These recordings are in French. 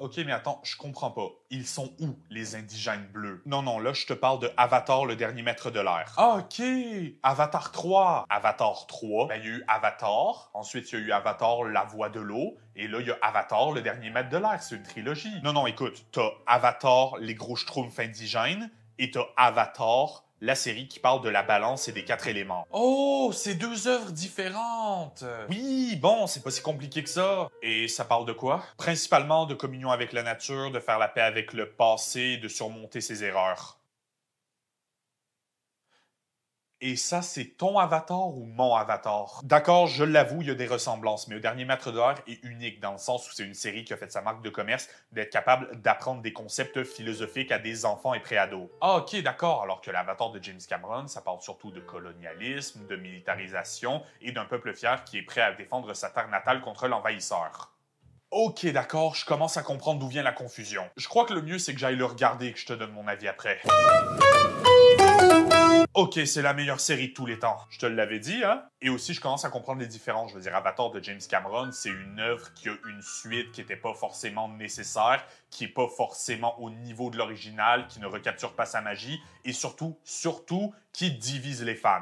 OK, mais attends, je comprends pas. Ils sont où, les indigènes bleus? Non, non, là, je te parle de Avatar, le dernier maître de l'air. Ah, OK! Avatar 3. Avatar 3, ben, il y a eu Avatar. Ensuite, il y a eu Avatar, la voix de l'eau. Et là, il y a Avatar, le dernier maître de l'air. C'est une trilogie. Non, non, écoute, t'as Avatar, les gros schtroumpfs indigènes. Et t'as Avatar, la série qui parle de la balance et des quatre éléments. Oh, c'est deux œuvres différentes. Oui, bon, c'est pas si compliqué que ça. Et ça parle de quoi Principalement de communion avec la nature, de faire la paix avec le passé, de surmonter ses erreurs. Et ça, c'est ton avatar ou mon avatar. D'accord, je l'avoue, il y a des ressemblances, mais le dernier maître d'or est unique dans le sens où c'est une série qui a fait sa marque de commerce d'être capable d'apprendre des concepts philosophiques à des enfants et préados. Ah, ok, d'accord, alors que l'avatar de James Cameron, ça parle surtout de colonialisme, de militarisation et d'un peuple fier qui est prêt à défendre sa terre natale contre l'envahisseur. Ok, d'accord, je commence à comprendre d'où vient la confusion. Je crois que le mieux, c'est que j'aille le regarder et que je te donne mon avis après. Ok, c'est la meilleure série de tous les temps. Je te l'avais dit, hein? Et aussi, je commence à comprendre les différences. Je veux dire, Avatar de James Cameron, c'est une œuvre qui a une suite qui n'était pas forcément nécessaire, qui n'est pas forcément au niveau de l'original, qui ne recapture pas sa magie, et surtout, surtout, qui divise les fans.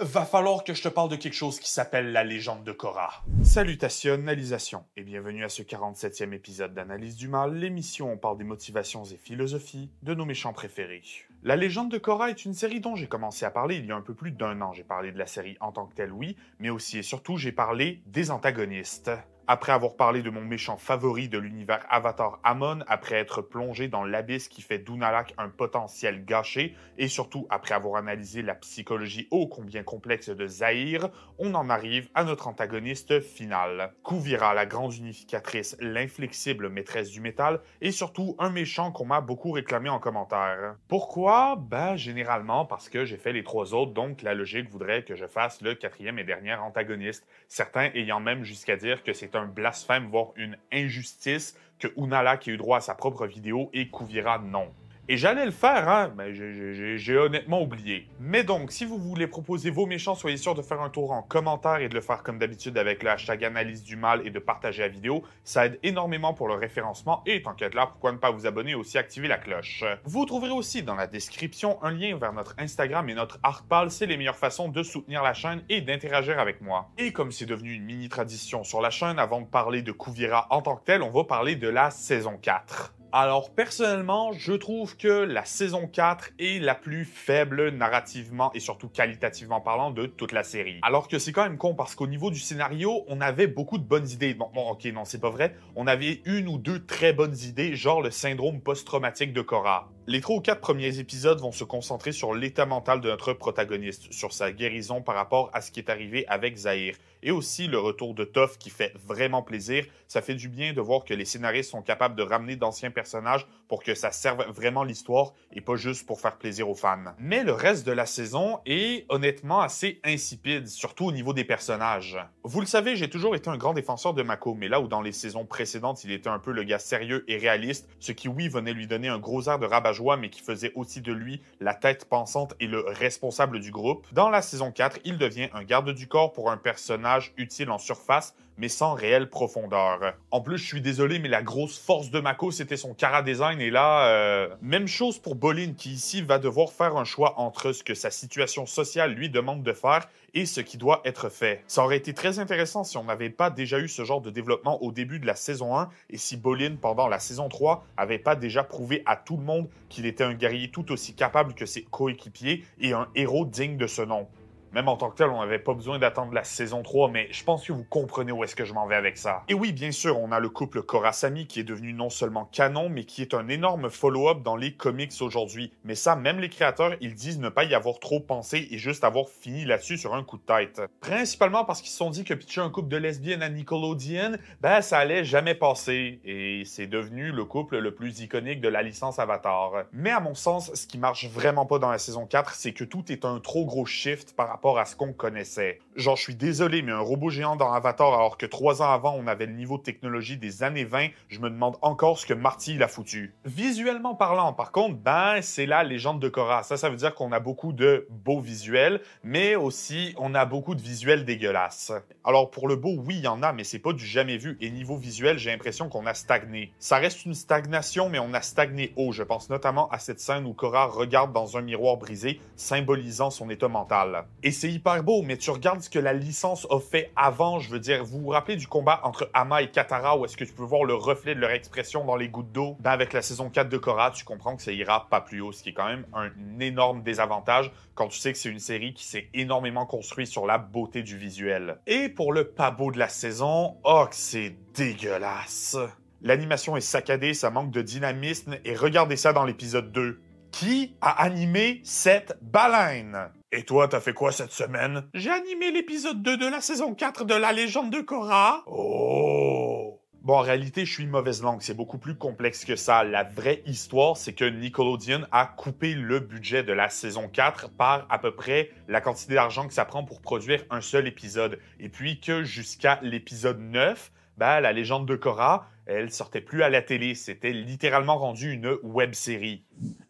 va falloir que je te parle de quelque chose qui s'appelle la légende de Cora. Salutationnalisation et bienvenue à ce 47e épisode d'Analyse du Mal, l'émission où on parle des motivations et philosophies de nos méchants préférés. La légende de Cora est une série dont j'ai commencé à parler il y a un peu plus d'un an. J'ai parlé de la série en tant que telle, oui, mais aussi et surtout j'ai parlé des antagonistes. Après avoir parlé de mon méchant favori de l'univers Avatar Amon, après être plongé dans l'abysse qui fait d'Unalak un potentiel gâché, et surtout après avoir analysé la psychologie ô combien complexe de Zahir, on en arrive à notre antagoniste final. Kuvira, la grande unificatrice, l'inflexible maîtresse du métal, et surtout un méchant qu'on m'a beaucoup réclamé en commentaire. Pourquoi Ben généralement parce que j'ai fait les trois autres, donc la logique voudrait que je fasse le quatrième et dernier antagoniste, certains ayant même jusqu'à dire que c'est un blasphème, voire une injustice, que Unala qui a eu droit à sa propre vidéo et Kouvira non. Et j'allais le faire, hein, mais j'ai honnêtement oublié. Mais donc, si vous voulez proposer vos méchants, soyez sûr de faire un tour en commentaire et de le faire comme d'habitude avec le hashtag analyse du mal et de partager la vidéo. Ça aide énormément pour le référencement et tant qu'à là, pourquoi ne pas vous abonner et aussi activer la cloche. Vous trouverez aussi dans la description un lien vers notre Instagram et notre Artpal, c'est les meilleures façons de soutenir la chaîne et d'interagir avec moi. Et comme c'est devenu une mini tradition sur la chaîne, avant de parler de Kouvira en tant que tel, on va parler de la saison 4. Alors personnellement, je trouve que la saison 4 est la plus faible narrativement et surtout qualitativement parlant de toute la série. Alors que c'est quand même con parce qu'au niveau du scénario, on avait beaucoup de bonnes idées. Bon, ok, non, c'est pas vrai. On avait une ou deux très bonnes idées, genre le syndrome post-traumatique de Cora. Les trois ou quatre premiers épisodes vont se concentrer sur l'état mental de notre protagoniste, sur sa guérison par rapport à ce qui est arrivé avec Zahir, et aussi le retour de Toff qui fait vraiment plaisir. Ça fait du bien de voir que les scénaristes sont capables de ramener d'anciens personnages pour que ça serve vraiment l'histoire et pas juste pour faire plaisir aux fans. Mais le reste de la saison est honnêtement assez insipide, surtout au niveau des personnages. Vous le savez, j'ai toujours été un grand défenseur de Mako, mais là où dans les saisons précédentes, il était un peu le gars sérieux et réaliste, ce qui oui venait lui donner un gros air de rabat-joie, mais qui faisait aussi de lui la tête pensante et le responsable du groupe, dans la saison 4, il devient un garde du corps pour un personnage utile en surface, mais sans réelle profondeur. En plus, je suis désolé, mais la grosse force de Mako, c'était son cara design, et là, euh, même chose pour Bolin, qui ici va devoir faire un choix entre ce que sa situation sociale lui demande de faire et ce qui doit être fait. Ça aurait été très intéressant si on n'avait pas déjà eu ce genre de développement au début de la saison 1 et si Bolin, pendant la saison 3, avait pas déjà prouvé à tout le monde qu'il était un guerrier tout aussi capable que ses coéquipiers et un héros digne de ce nom. Même en tant que tel, on n'avait pas besoin d'attendre la saison 3, mais je pense que vous comprenez où est-ce que je m'en vais avec ça. Et oui, bien sûr, on a le couple Korasami qui est devenu non seulement canon, mais qui est un énorme follow-up dans les comics aujourd'hui. Mais ça, même les créateurs, ils disent ne pas y avoir trop pensé et juste avoir fini là-dessus sur un coup de tête. Principalement parce qu'ils se sont dit que pitcher un couple de lesbiennes à Nickelodeon, ben ça allait jamais passer. Et c'est devenu le couple le plus iconique de la licence Avatar. Mais à mon sens, ce qui marche vraiment pas dans la saison 4, c'est que tout est un trop gros shift par rapport rapport à ce qu'on connaissait. Genre, je suis désolé, mais un robot géant dans Avatar, alors que trois ans avant, on avait le niveau de technologie des années 20, je me demande encore ce que Marty l'a foutu. Visuellement parlant, par contre, ben, c'est la légende de Korra. Ça, ça veut dire qu'on a beaucoup de beaux visuels, mais aussi, on a beaucoup de visuels dégueulasses. Alors, pour le beau, oui, il y en a, mais c'est pas du jamais vu. Et niveau visuel, j'ai l'impression qu'on a stagné. Ça reste une stagnation, mais on a stagné haut. Je pense notamment à cette scène où Korra regarde dans un miroir brisé, symbolisant son état mental. Et c'est hyper beau, mais tu regardes ce que la licence a fait avant. Je veux dire, vous vous rappelez du combat entre Ama et Katara où est-ce que tu peux voir le reflet de leur expression dans les gouttes d'eau? Ben, avec la saison 4 de Korra, tu comprends que ça ira pas plus haut, ce qui est quand même un énorme désavantage quand tu sais que c'est une série qui s'est énormément construite sur la beauté du visuel. Et pour le pas beau de la saison, oh, c'est dégueulasse! L'animation est saccadée, ça manque de dynamisme, et regardez ça dans l'épisode 2. Qui a animé cette baleine? Et toi, t'as fait quoi cette semaine J'ai animé l'épisode 2 de la saison 4 de La légende de Cora. Oh Bon, en réalité, je suis mauvaise langue. C'est beaucoup plus complexe que ça. La vraie histoire, c'est que Nickelodeon a coupé le budget de la saison 4 par à peu près la quantité d'argent que ça prend pour produire un seul épisode. Et puis que jusqu'à l'épisode 9, bah la légende de Cora. Elle sortait plus à la télé, c'était littéralement rendu une web série.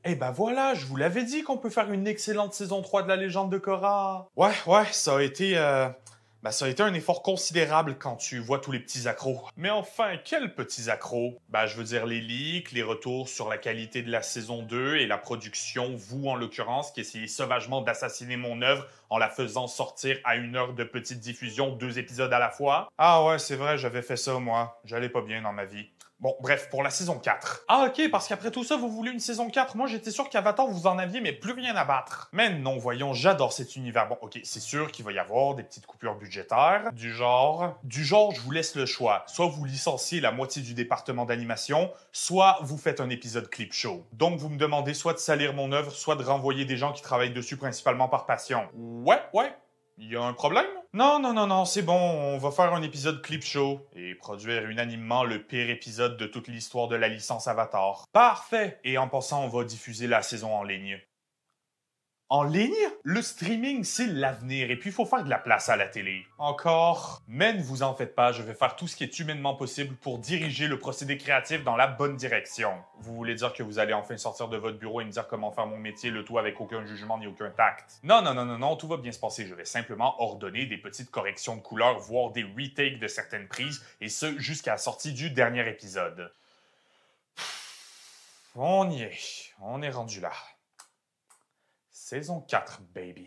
Eh ben voilà, je vous l'avais dit qu'on peut faire une excellente saison 3 de la légende de Korra. Ouais, ouais, ça a été euh, bah ça a été un effort considérable quand tu vois tous les petits accros. Mais enfin, quels petits accros Bah Je veux dire les leaks, les retours sur la qualité de la saison 2 et la production, vous en l'occurrence, qui essayez sauvagement d'assassiner mon œuvre en la faisant sortir à une heure de petite diffusion, deux épisodes à la fois. Ah ouais, c'est vrai, j'avais fait ça moi. J'allais pas bien dans ma vie. Bon, bref, pour la saison 4. Ah ok, parce qu'après tout ça, vous voulez une saison 4. Moi, j'étais sûr qu'Avatar, vous en aviez, mais plus rien à battre. Mais non, voyons, j'adore cet univers. Bon, ok, c'est sûr qu'il va y avoir des petites coupures budgétaires, du genre... Du genre, je vous laisse le choix. Soit vous licenciez la moitié du département d'animation, soit vous faites un épisode clip show. Donc, vous me demandez soit de salir mon oeuvre, soit de renvoyer des gens qui travaillent dessus principalement par passion. Ouais, ouais, il y a un problème? Non, non, non, non, c'est bon, on va faire un épisode clip show et produire unanimement le pire épisode de toute l'histoire de la licence Avatar. Parfait! Et en passant, on va diffuser la saison en ligne en ligne, le streaming, c'est l'avenir et puis il faut faire de la place à la télé. Encore, mais ne vous en faites pas, je vais faire tout ce qui est humainement possible pour diriger le procédé créatif dans la bonne direction. Vous voulez dire que vous allez enfin sortir de votre bureau et me dire comment faire mon métier, le tout avec aucun jugement ni aucun tact. Non, non, non, non, non, tout va bien se passer. Je vais simplement ordonner des petites corrections de couleurs, voire des retakes de certaines prises, et ce jusqu'à la sortie du dernier épisode. On y est, on est rendu là saison 4, baby.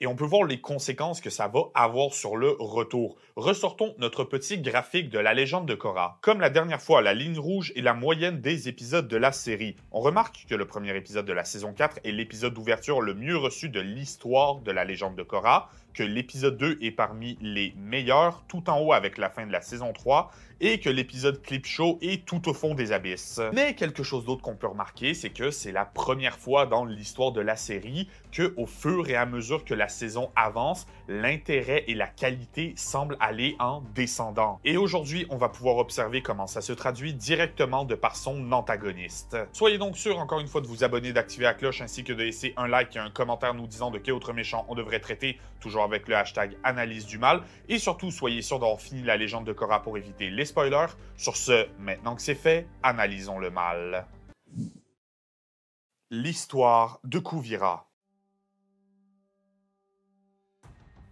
Et on peut voir les conséquences que ça va avoir sur le retour. Ressortons notre petit graphique de la légende de Korra. Comme la dernière fois, la ligne rouge est la moyenne des épisodes de la série. On remarque que le premier épisode de la saison 4 est l'épisode d'ouverture le mieux reçu de l'histoire de la légende de Korra, que l'épisode 2 est parmi les meilleurs, tout en haut avec la fin de la saison 3, et que l'épisode Clip Show est tout au fond des abysses. Mais quelque chose d'autre qu'on peut remarquer, c'est que c'est la première fois dans l'histoire de la série que, au fur et à mesure que la saison avance, l'intérêt et la qualité semblent aller en descendant. Et aujourd'hui, on va pouvoir observer comment ça se traduit directement de par son antagoniste. Soyez donc sûr, encore une fois, de vous abonner, d'activer la cloche, ainsi que de laisser un like et un commentaire nous disant de quel autre méchant on devrait traiter, toujours avec le hashtag analyse du mal. Et surtout, soyez sûr d'avoir fini la légende de Korra pour éviter les spoilers. Sur ce, maintenant que c'est fait, analysons le mal. L'histoire de Kouvira.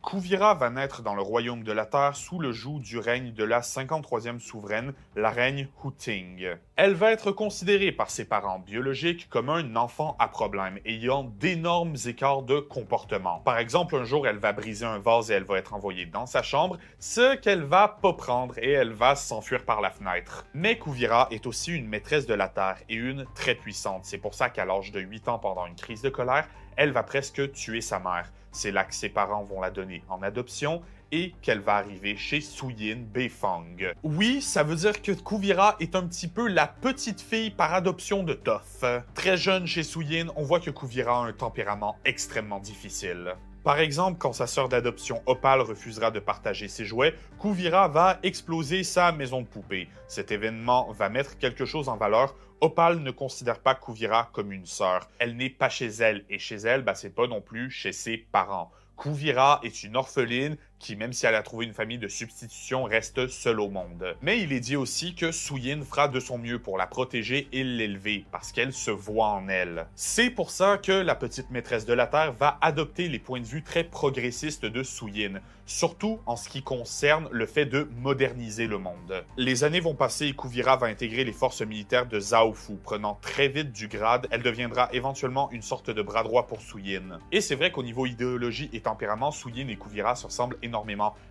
Kuvira va naître dans le royaume de la Terre sous le joug du règne de la 53e souveraine, la reine Huting. Elle va être considérée par ses parents biologiques comme un enfant à problème, ayant d'énormes écarts de comportement. Par exemple, un jour, elle va briser un vase et elle va être envoyée dans sa chambre, ce qu'elle va pas prendre et elle va s'enfuir par la fenêtre. Mais Kuvira est aussi une maîtresse de la Terre et une très puissante. C'est pour ça qu'à l'âge de 8 ans, pendant une crise de colère, elle va presque tuer sa mère c'est là que ses parents vont la donner en adoption et qu'elle va arriver chez Suyin Beifang. Oui, ça veut dire que Kuvira est un petit peu la petite fille par adoption de Toph. Très jeune chez Suyin, on voit que Kuvira a un tempérament extrêmement difficile. Par exemple, quand sa sœur d'adoption Opal refusera de partager ses jouets, Kuvira va exploser sa maison de poupée. Cet événement va mettre quelque chose en valeur Opal ne considère pas Kuvira comme une sœur. Elle n'est pas chez elle, et chez elle, bah c'est pas non plus chez ses parents. Kuvira est une orpheline même si elle a trouvé une famille de substitution, reste seule au monde. Mais il est dit aussi que Suyin fera de son mieux pour la protéger et l'élever, parce qu'elle se voit en elle. C'est pour ça que la petite maîtresse de la Terre va adopter les points de vue très progressistes de Suyin, surtout en ce qui concerne le fait de moderniser le monde. Les années vont passer et Kuvira va intégrer les forces militaires de Zhaofu, prenant très vite du grade, elle deviendra éventuellement une sorte de bras droit pour Suyin. Et c'est vrai qu'au niveau idéologie et tempérament, Suyin et Kuvira se ressemblent énormément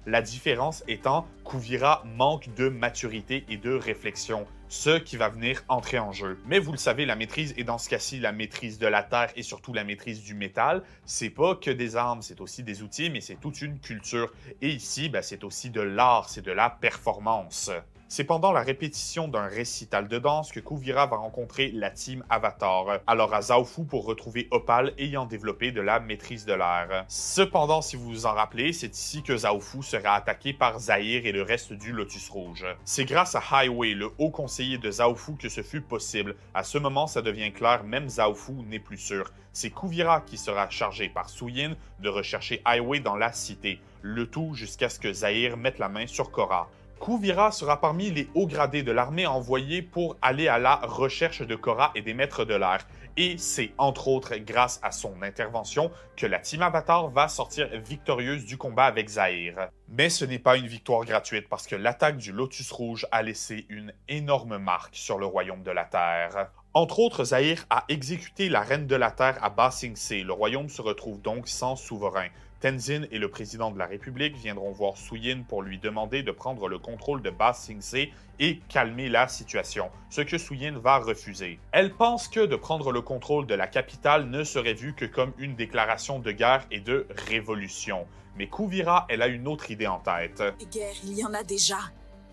la différence étant qu'Ouvira manque de maturité et de réflexion, ce qui va venir entrer en jeu. Mais vous le savez, la maîtrise, est dans ce cas-ci, la maîtrise de la terre et surtout la maîtrise du métal, c'est pas que des armes, c'est aussi des outils, mais c'est toute une culture. Et ici, ben, c'est aussi de l'art, c'est de la performance. C'est pendant la répétition d'un récital de danse que Kuvira va rencontrer la team Avatar, alors à Zaofu pour retrouver Opal ayant développé de la maîtrise de l'air. Cependant, si vous vous en rappelez, c'est ici que Zaofu sera attaqué par Zahir et le reste du Lotus Rouge. C'est grâce à Highway, le haut conseiller de Zaofu, que ce fut possible. À ce moment, ça devient clair, même Zaofu n'est plus sûr. C'est Kuvira qui sera chargé par Suyin de rechercher Highway dans la cité, le tout jusqu'à ce que Zahir mette la main sur Korra. Kouvira sera parmi les hauts gradés de l'armée envoyés pour aller à la recherche de Korra et des maîtres de l'air. Et c'est entre autres grâce à son intervention que la Team Avatar va sortir victorieuse du combat avec Zaïr. Mais ce n'est pas une victoire gratuite parce que l'attaque du Lotus Rouge a laissé une énorme marque sur le royaume de la Terre. Entre autres, zaïr a exécuté la Reine de la Terre à Ba Le royaume se retrouve donc sans souverain. Tenzin et le président de la République viendront voir Suyin pour lui demander de prendre le contrôle de Ba Sing Se et calmer la situation, ce que Suyin va refuser. Elle pense que de prendre le contrôle de la capitale ne serait vu que comme une déclaration de guerre et de révolution. Mais Kuvira, elle a une autre idée en tête. Des guerres, il y en a déjà.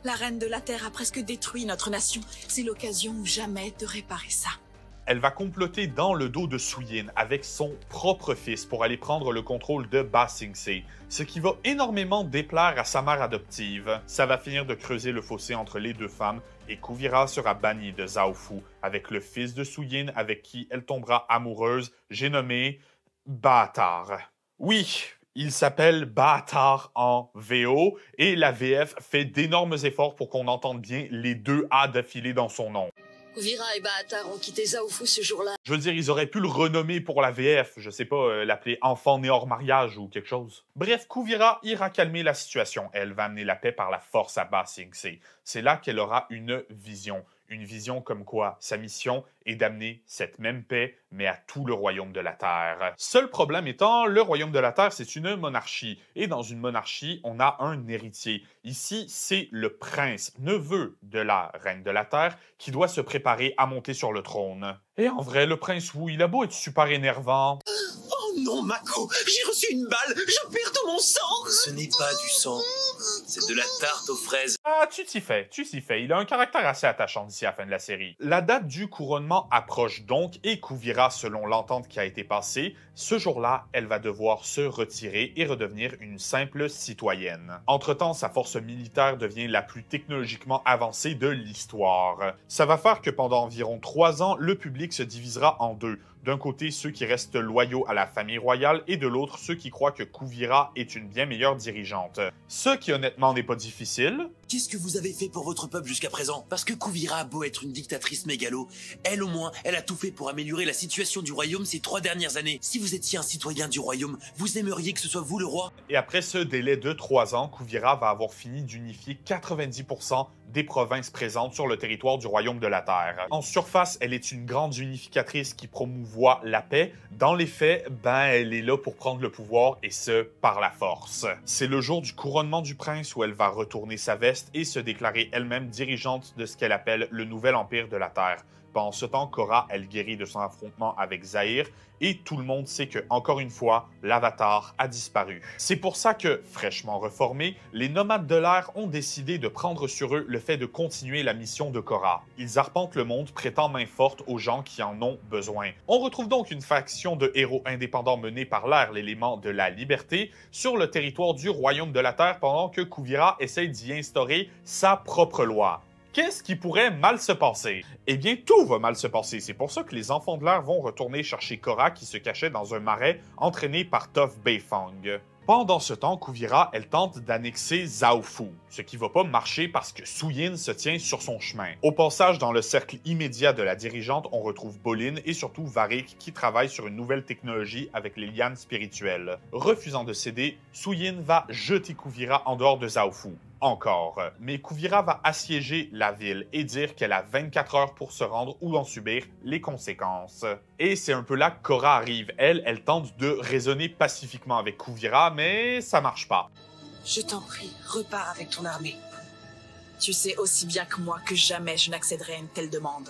La reine de la Terre a presque détruit notre nation. C'est l'occasion ou jamais de réparer ça elle va comploter dans le dos de Suyin avec son propre fils pour aller prendre le contrôle de Ba Sing-se, ce qui va énormément déplaire à sa mère adoptive. Ça va finir de creuser le fossé entre les deux femmes et Kuvira sera banni de Zhao avec le fils de Suyin avec qui elle tombera amoureuse, j'ai nommé Baatar. Oui, il s'appelle Baatar en VO et la VF fait d'énormes efforts pour qu'on entende bien les deux A d'affilée dans son nom. Kuvira et Baatar ont quitté Zaofu ce jour-là. Je veux dire, ils auraient pu le renommer pour la VF, je sais pas, euh, l'appeler enfant né hors mariage ou quelque chose. Bref, Kuvira ira calmer la situation. Elle va amener la paix par la force à Ba Sing C'est là qu'elle aura une vision, une vision comme quoi sa mission est d'amener cette même paix, mais à tout le royaume de la Terre. Seul problème étant, le royaume de la Terre, c'est une monarchie, et dans une monarchie, on a un héritier. Ici, c'est le prince, neveu de la reine de la Terre, qui doit se préparer à monter sur le trône. Et en vrai, le prince Wu, il a beau être super énervant. Oh non, Mako, j'ai reçu une balle, je perds tout mon sang. Ce n'est pas du sang. C'est de la tarte aux fraises. Ah, tu t'y fais, tu t'y fais. Il a un caractère assez attachant d'ici à la fin de la série. La date du couronnement approche donc et couvira selon l'entente qui a été passée, ce jour-là, elle va devoir se retirer et redevenir une simple citoyenne. Entre-temps, sa force militaire devient la plus technologiquement avancée de l'histoire. Ça va faire que pendant environ trois ans, le public se divisera en deux d'un côté, ceux qui restent loyaux à la famille royale et de l'autre, ceux qui croient que Kouvira est une bien meilleure dirigeante. Ce qui honnêtement n'est pas difficile. Qu'est-ce que vous avez fait pour votre peuple jusqu'à présent Parce que Kouvira a beau être une dictatrice mégalo, elle au moins, elle a tout fait pour améliorer la situation du royaume ces trois dernières années. Si vous étiez un citoyen du royaume, vous aimeriez que ce soit vous le roi Et après ce délai de trois ans, Kouvira va avoir fini d'unifier 90% des provinces présentes sur le territoire du Royaume de la Terre. En surface, elle est une grande unificatrice qui promouvoit la paix. Dans les faits, ben, elle est là pour prendre le pouvoir et ce, par la force. C'est le jour du couronnement du prince où elle va retourner sa veste et se déclarer elle-même dirigeante de ce qu'elle appelle le nouvel empire de la Terre pendant ce temps, Korra, elle guérit de son affrontement avec Zahir, et tout le monde sait que, encore une fois, l'Avatar a disparu. C'est pour ça que, fraîchement reformés, les nomades de l'air ont décidé de prendre sur eux le fait de continuer la mission de Cora. Ils arpentent le monde, prêtant main forte aux gens qui en ont besoin. On retrouve donc une faction de héros indépendants menés par l'air, l'élément de la liberté, sur le territoire du Royaume de la Terre pendant que Kuvira essaie d'y instaurer sa propre loi. Qu'est-ce qui pourrait mal se passer? Eh bien, tout va mal se passer. C'est pour ça que les enfants de l'air vont retourner chercher Cora qui se cachait dans un marais entraîné par Toph Beifang. Pendant ce temps, Kuvira, elle tente d'annexer Zaofu, ce qui va pas marcher parce que Suyin se tient sur son chemin. Au passage, dans le cercle immédiat de la dirigeante, on retrouve Bolin et surtout Varik qui travaille sur une nouvelle technologie avec les lianes spirituelles. Refusant de céder, Suyin va jeter Kuvira en dehors de Zaofu encore. Mais Kouvira va assiéger la ville et dire qu'elle a 24 heures pour se rendre ou en subir les conséquences. Et c'est un peu là que arrive. Elle, elle tente de raisonner pacifiquement avec Kouvira, mais ça marche pas. Je t'en prie, repars avec ton armée. Tu sais aussi bien que moi que jamais je n'accéderai à une telle demande.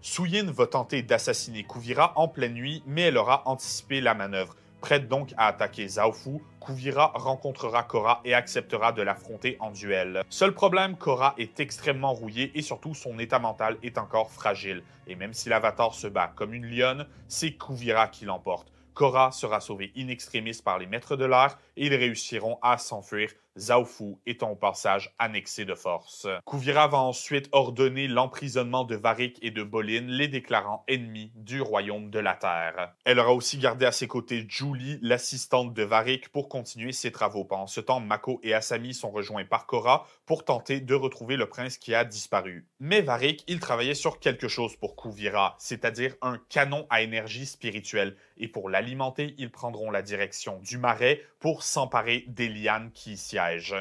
Souyin va tenter d'assassiner Kouvira en pleine nuit, mais elle aura anticipé la manœuvre, prête donc à attaquer Zaofu. Kuvira rencontrera Cora et acceptera de l'affronter en duel. Seul problème, Cora est extrêmement rouillé et surtout son état mental est encore fragile. Et même si l'avatar se bat comme une lionne, c'est Kuvira qui l'emporte. Korra sera sauvé in extremis par les maîtres de l'air et ils réussiront à s'enfuir Zaofu étant au passage annexé de force. Kouvira va ensuite ordonner l'emprisonnement de Varik et de Bolin, les déclarant ennemis du royaume de la Terre. Elle aura aussi gardé à ses côtés Julie, l'assistante de Varik, pour continuer ses travaux. Pendant ce temps, Mako et Asami sont rejoints par Cora pour tenter de retrouver le prince qui a disparu. Mais Varik, il travaillait sur quelque chose pour Kouvira, c'est-à-dire un canon à énergie spirituelle, et pour l'alimenter, ils prendront la direction du marais pour s'emparer des lianes qui s'y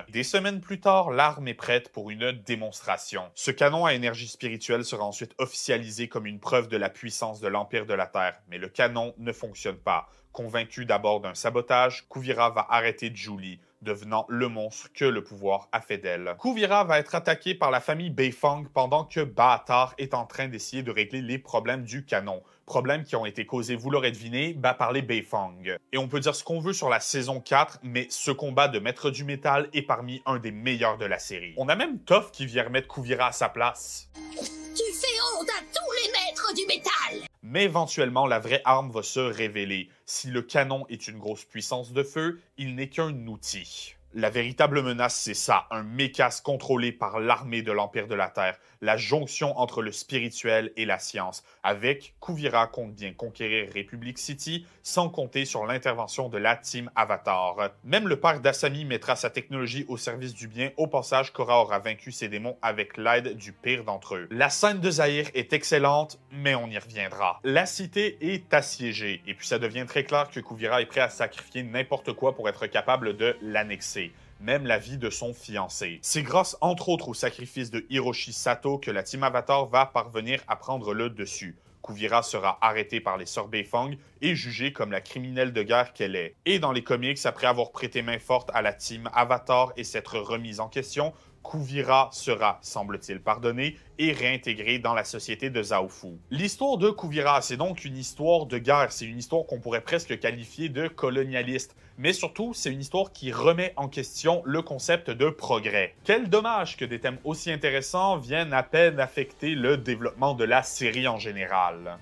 des semaines plus tard, l'arme est prête pour une démonstration. Ce canon à énergie spirituelle sera ensuite officialisé comme une preuve de la puissance de l'Empire de la Terre, mais le canon ne fonctionne pas. Convaincu d'abord d'un sabotage, Kuvira va arrêter Julie, devenant le monstre que le pouvoir a fait d'elle. Kuvira va être attaqué par la famille Beifang pendant que Baatar est en train d'essayer de régler les problèmes du canon, problèmes qui ont été causés, vous l'aurez deviné, bah, par les Beifang. Et on peut dire ce qu'on veut sur la saison 4, mais ce combat de maître du métal est parmi un des meilleurs de la série. On a même Toff qui vient remettre Kuvira à sa place. Tu fais honte à tous les maîtres du métal mais éventuellement la vraie arme va se révéler. Si le canon est une grosse puissance de feu, il n'est qu'un outil. La véritable menace, c'est ça, un mécas contrôlé par l'armée de l'Empire de la Terre, la jonction entre le spirituel et la science. Avec, Kuvira compte bien conquérir Republic City, sans compter sur l'intervention de la Team Avatar. Même le parc d'Asami mettra sa technologie au service du bien. Au passage, Korra aura vaincu ses démons avec l'aide du pire d'entre eux. La scène de Zahir est excellente, mais on y reviendra. La cité est assiégée, et puis ça devient très clair que Kuvira est prêt à sacrifier n'importe quoi pour être capable de l'annexer même la vie de son fiancé. C'est grâce entre autres au sacrifice de Hiroshi Sato que la Team Avatar va parvenir à prendre le dessus. Kuvira sera arrêtée par les Sorbet-Fang et jugée comme la criminelle de guerre qu'elle est. Et dans les comics, après avoir prêté main forte à la team Avatar et s'être remise en question, Kuvira sera, semble-t-il, pardonné et réintégré dans la société de Zaofu. L'histoire de Kuvira, c'est donc une histoire de guerre, c'est une histoire qu'on pourrait presque qualifier de colonialiste, mais surtout, c'est une histoire qui remet en question le concept de progrès. Quel dommage que des thèmes aussi intéressants viennent à peine affecter le développement de la série en général.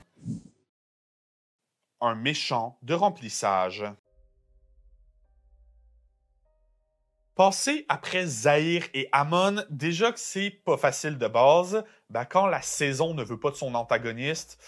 Un méchant de remplissage. Passer après Zahir et Amon, déjà que c'est pas facile de base, ben quand la saison ne veut pas de son antagoniste,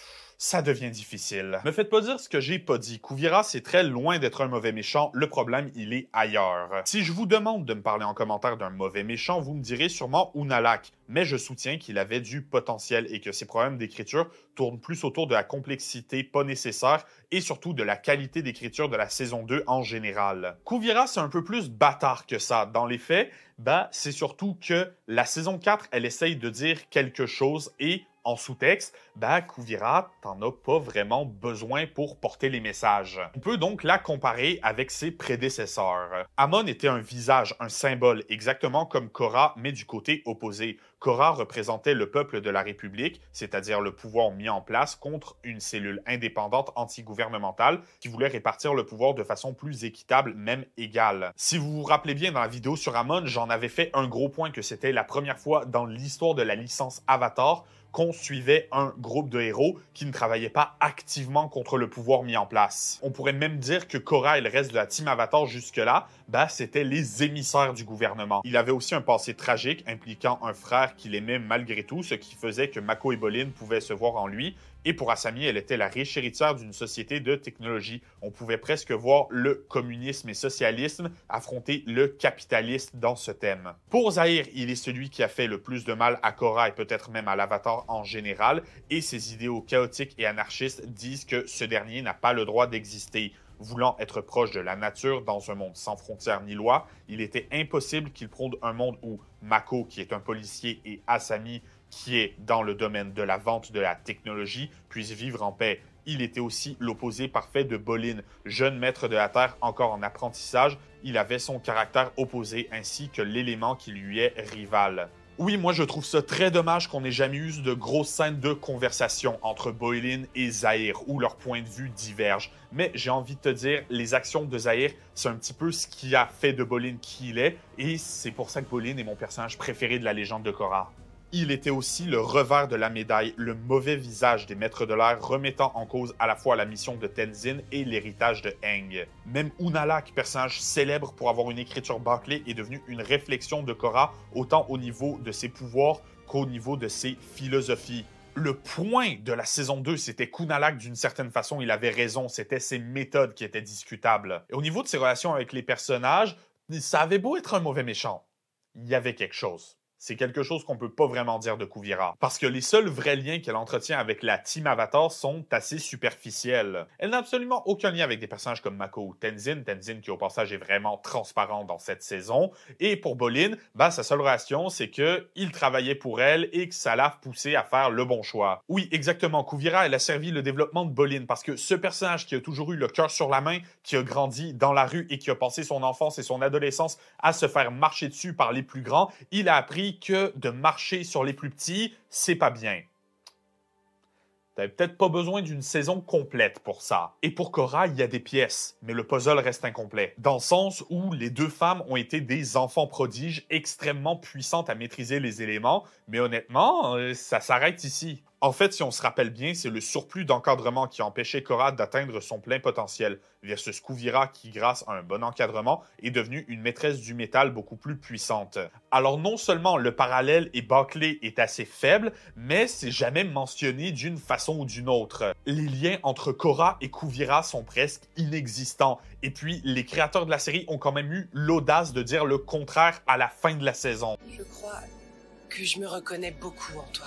ça devient difficile. Me faites pas dire ce que j'ai pas dit. Kouvira, c'est très loin d'être un mauvais méchant. Le problème, il est ailleurs. Si je vous demande de me parler en commentaire d'un mauvais méchant, vous me direz sûrement Unalak. Mais je soutiens qu'il avait du potentiel et que ses problèmes d'écriture tournent plus autour de la complexité pas nécessaire et surtout de la qualité d'écriture de la saison 2 en général. Kouvira, c'est un peu plus bâtard que ça. Dans les faits, bah, c'est surtout que la saison 4, elle essaye de dire quelque chose et en sous-texte, ben, Kuvira, t'en as pas vraiment besoin pour porter les messages. On peut donc la comparer avec ses prédécesseurs. Amon était un visage, un symbole, exactement comme Korra, mais du côté opposé. Korra représentait le peuple de la République, c'est-à-dire le pouvoir mis en place contre une cellule indépendante anti-gouvernementale qui voulait répartir le pouvoir de façon plus équitable, même égale. Si vous vous rappelez bien dans la vidéo sur Amon, j'en avais fait un gros point que c'était la première fois dans l'histoire de la licence Avatar qu'on suivait un groupe de héros qui ne travaillaient pas activement contre le pouvoir mis en place. On pourrait même dire que Cora et le reste de la team Avatar jusque-là, bah, c'était les émissaires du gouvernement. Il avait aussi un passé tragique impliquant un frère qu'il aimait malgré tout, ce qui faisait que Mako et Bolin pouvaient se voir en lui, et pour Assami, elle était la riche héritière d'une société de technologie. On pouvait presque voir le communisme et socialisme affronter le capitalisme dans ce thème. Pour Zahir, il est celui qui a fait le plus de mal à Korra et peut-être même à l'Avatar en général, et ses idéaux chaotiques et anarchistes disent que ce dernier n'a pas le droit d'exister. Voulant être proche de la nature dans un monde sans frontières ni lois, il était impossible qu'il prône un monde où Mako, qui est un policier, et Asami, qui est dans le domaine de la vente de la technologie, puisse vivre en paix. Il était aussi l'opposé parfait de Bolin, jeune maître de la Terre encore en apprentissage, il avait son caractère opposé ainsi que l'élément qui lui est rival. Oui, moi je trouve ça très dommage qu'on n'ait jamais eu de grosses scènes de conversation entre Bolin et Zahir où leurs points de vue divergent. Mais j'ai envie de te dire, les actions de Zahir, c'est un petit peu ce qui a fait de Bolin qui il est, et c'est pour ça que Bolin est mon personnage préféré de la légende de Korra il était aussi le revers de la médaille, le mauvais visage des maîtres de l'air remettant en cause à la fois la mission de Tenzin et l'héritage de Aang. Même Unalak, personnage célèbre pour avoir une écriture bâclée, est devenu une réflexion de Korra autant au niveau de ses pouvoirs qu'au niveau de ses philosophies le point de la saison 2, c'était qu'Unalak, d'une certaine façon, il avait raison, c'était ses méthodes qui étaient discutables. Et au niveau de ses relations avec les personnages, ça avait beau être un mauvais méchant, il y avait quelque chose c'est quelque chose qu'on peut pas vraiment dire de Kuvira. parce que les seuls vrais liens qu'elle entretient avec la Team Avatar sont assez superficiels. Elle n'a absolument aucun lien avec des personnages comme Mako ou Tenzin, Tenzin qui au passage est vraiment transparent dans cette saison, et pour Bolin, bah sa seule relation c'est que il travaillait pour elle et que ça l'a poussé à faire le bon choix. Oui, exactement, Kuvira, elle a servi le développement de Bolin parce que ce personnage qui a toujours eu le cœur sur la main, qui a grandi dans la rue et qui a passé son enfance et son adolescence à se faire marcher dessus par les plus grands, il a appris que de marcher sur les plus petits, c'est pas bien. T'avais peut-être pas besoin d'une saison complète pour ça. Et pour Cora, il y a des pièces, mais le puzzle reste incomplet. Dans le sens où les deux femmes ont été des enfants prodiges extrêmement puissantes à maîtriser les éléments, mais honnêtement, euh, ça s'arrête ici. En fait, si on se rappelle bien, c'est le surplus d'encadrement qui empêchait Cora d'atteindre son plein potentiel, versus Kuvira qui, grâce à un bon encadrement, est devenue une maîtresse du métal beaucoup plus puissante. Alors non seulement le parallèle et bâclé est assez faible, mais c'est jamais mentionné d'une façon ou d'une autre. Les liens entre Cora et Kuvira sont presque inexistants, et puis les créateurs de la série ont quand même eu l'audace de dire le contraire à la fin de la saison. Je crois que je me reconnais beaucoup en toi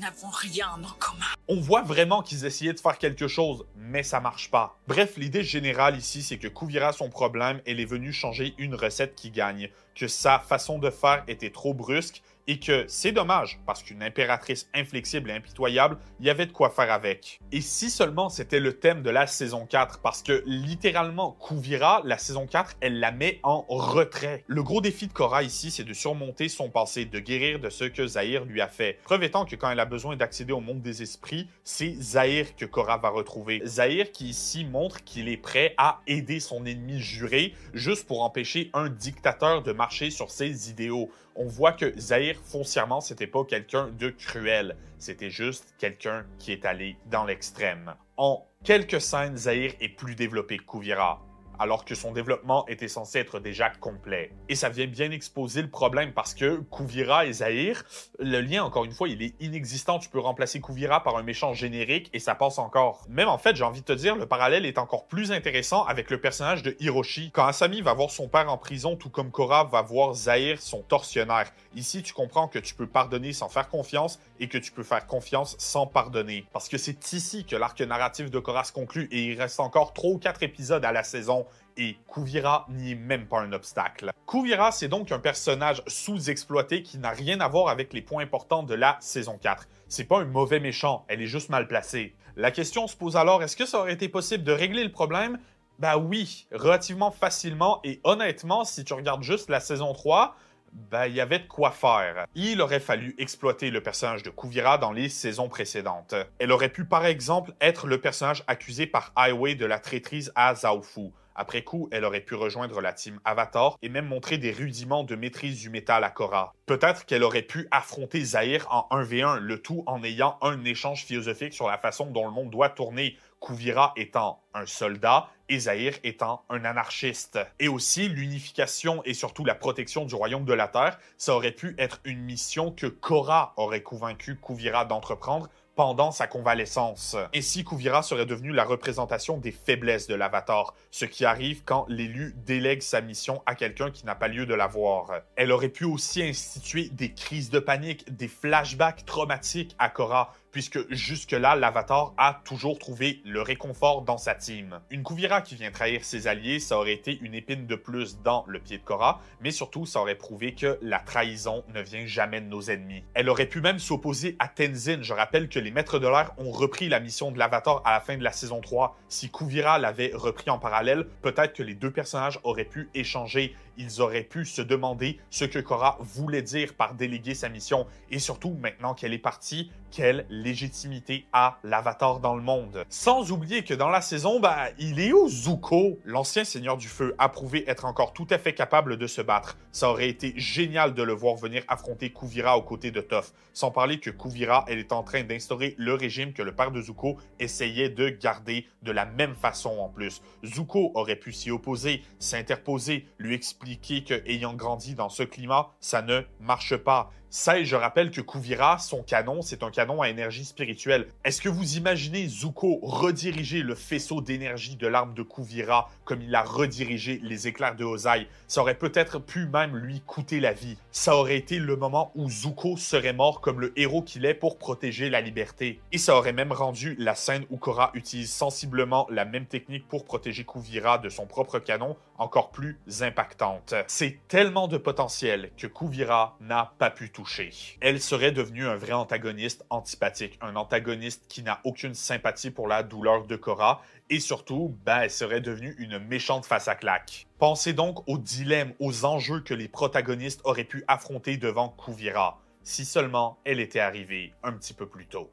n'avons rien en commun. On voit vraiment qu'ils essayaient de faire quelque chose, mais ça marche pas. Bref, l'idée générale ici, c'est que Kouvira son problème, elle est venue changer une recette qui gagne, que sa façon de faire était trop brusque, et que c'est dommage parce qu'une impératrice inflexible et impitoyable, il y avait de quoi faire avec. Et si seulement c'était le thème de la saison 4 parce que littéralement Kouvira, la saison 4, elle la met en retrait. Le gros défi de Korra ici, c'est de surmonter son passé, de guérir de ce que Zahir lui a fait. Preuve étant que quand elle a besoin d'accéder au monde des esprits, c'est Zahir que Cora va retrouver. Zahir qui ici montre qu'il est prêt à aider son ennemi juré juste pour empêcher un dictateur de marcher sur ses idéaux on voit que Zahir, foncièrement, c'était pas quelqu'un de cruel. C'était juste quelqu'un qui est allé dans l'extrême. En quelques scènes, Zahir est plus développé que Kouvira alors que son développement était censé être déjà complet. Et ça vient bien exposer le problème parce que Kuvira et Zahir, le lien, encore une fois, il est inexistant. Tu peux remplacer Kuvira par un méchant générique et ça passe encore. Même en fait, j'ai envie de te dire, le parallèle est encore plus intéressant avec le personnage de Hiroshi. Quand Asami va voir son père en prison, tout comme Korra va voir Zahir, son tortionnaire. Ici, tu comprends que tu peux pardonner sans faire confiance et que tu peux faire confiance sans pardonner. Parce que c'est ici que l'arc narratif de Korra se conclut et il reste encore 3 ou 4 épisodes à la saison et Kouvira n'y est même pas un obstacle. Kouvira c'est donc un personnage sous-exploité qui n'a rien à voir avec les points importants de la saison 4. C'est pas un mauvais méchant, elle est juste mal placée. La question se pose alors, est-ce que ça aurait été possible de régler le problème Bah oui, relativement facilement et honnêtement, si tu regardes juste la saison 3, bah il y avait de quoi faire. Il aurait fallu exploiter le personnage de Kouvira dans les saisons précédentes. Elle aurait pu, par exemple, être le personnage accusé par Highway de la traîtrise à Zaofu. Après coup, elle aurait pu rejoindre la team Avatar et même montrer des rudiments de maîtrise du métal à Korra. Peut-être qu'elle aurait pu affronter Zahir en 1v1, le tout en ayant un échange philosophique sur la façon dont le monde doit tourner, Kuvira étant un soldat et Zahir étant un anarchiste. Et aussi, l'unification et surtout la protection du royaume de la Terre, ça aurait pu être une mission que Korra aurait convaincu Kuvira d'entreprendre pendant sa convalescence. Ainsi, Kuvira serait devenu la représentation des faiblesses de l'avatar, ce qui arrive quand l'élu délègue sa mission à quelqu'un qui n'a pas lieu de la voir. Elle aurait pu aussi instituer des crises de panique, des flashbacks traumatiques à Korra, puisque jusque-là, l'Avatar a toujours trouvé le réconfort dans sa team. Une Kuvira qui vient trahir ses alliés, ça aurait été une épine de plus dans le pied de Korra, mais surtout, ça aurait prouvé que la trahison ne vient jamais de nos ennemis. Elle aurait pu même s'opposer à Tenzin. Je rappelle que les Maîtres de l'Air ont repris la mission de l'Avatar à la fin de la saison 3. Si Kuvira l'avait repris en parallèle, peut-être que les deux personnages auraient pu échanger ils auraient pu se demander ce que Cora voulait dire par déléguer sa mission et surtout maintenant qu'elle est partie, quelle légitimité a l'avatar dans le monde. Sans oublier que dans la saison, bah, il est où Zuko, l'ancien seigneur du feu, a prouvé être encore tout à fait capable de se battre. Ça aurait été génial de le voir venir affronter Kuvira aux côtés de Toph, sans parler que Kuvira, elle est en train d'instaurer le régime que le père de Zuko essayait de garder de la même façon en plus. Zuko aurait pu s'y opposer, s'interposer, lui expliquer qu'ayant grandi dans ce climat, ça ne marche pas. Ça, et je rappelle que Kuvira, son canon, c'est un canon à énergie spirituelle. Est-ce que vous imaginez Zuko rediriger le faisceau d'énergie de l'arme de Kuvira comme il a redirigé les éclairs de Ozai Ça aurait peut-être pu même lui coûter la vie. Ça aurait été le moment où Zuko serait mort comme le héros qu'il est pour protéger la liberté. Et ça aurait même rendu la scène où Korra utilise sensiblement la même technique pour protéger Kuvira de son propre canon encore plus impactante. C'est tellement de potentiel que Kuvira n'a pas pu toucher. Elle serait devenue un vrai antagoniste antipathique, un antagoniste qui n'a aucune sympathie pour la douleur de Cora et surtout, ben, elle serait devenue une méchante face à claque. Pensez donc aux dilemmes, aux enjeux que les protagonistes auraient pu affronter devant Kuvira, si seulement elle était arrivée un petit peu plus tôt.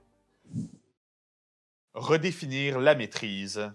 Redéfinir la maîtrise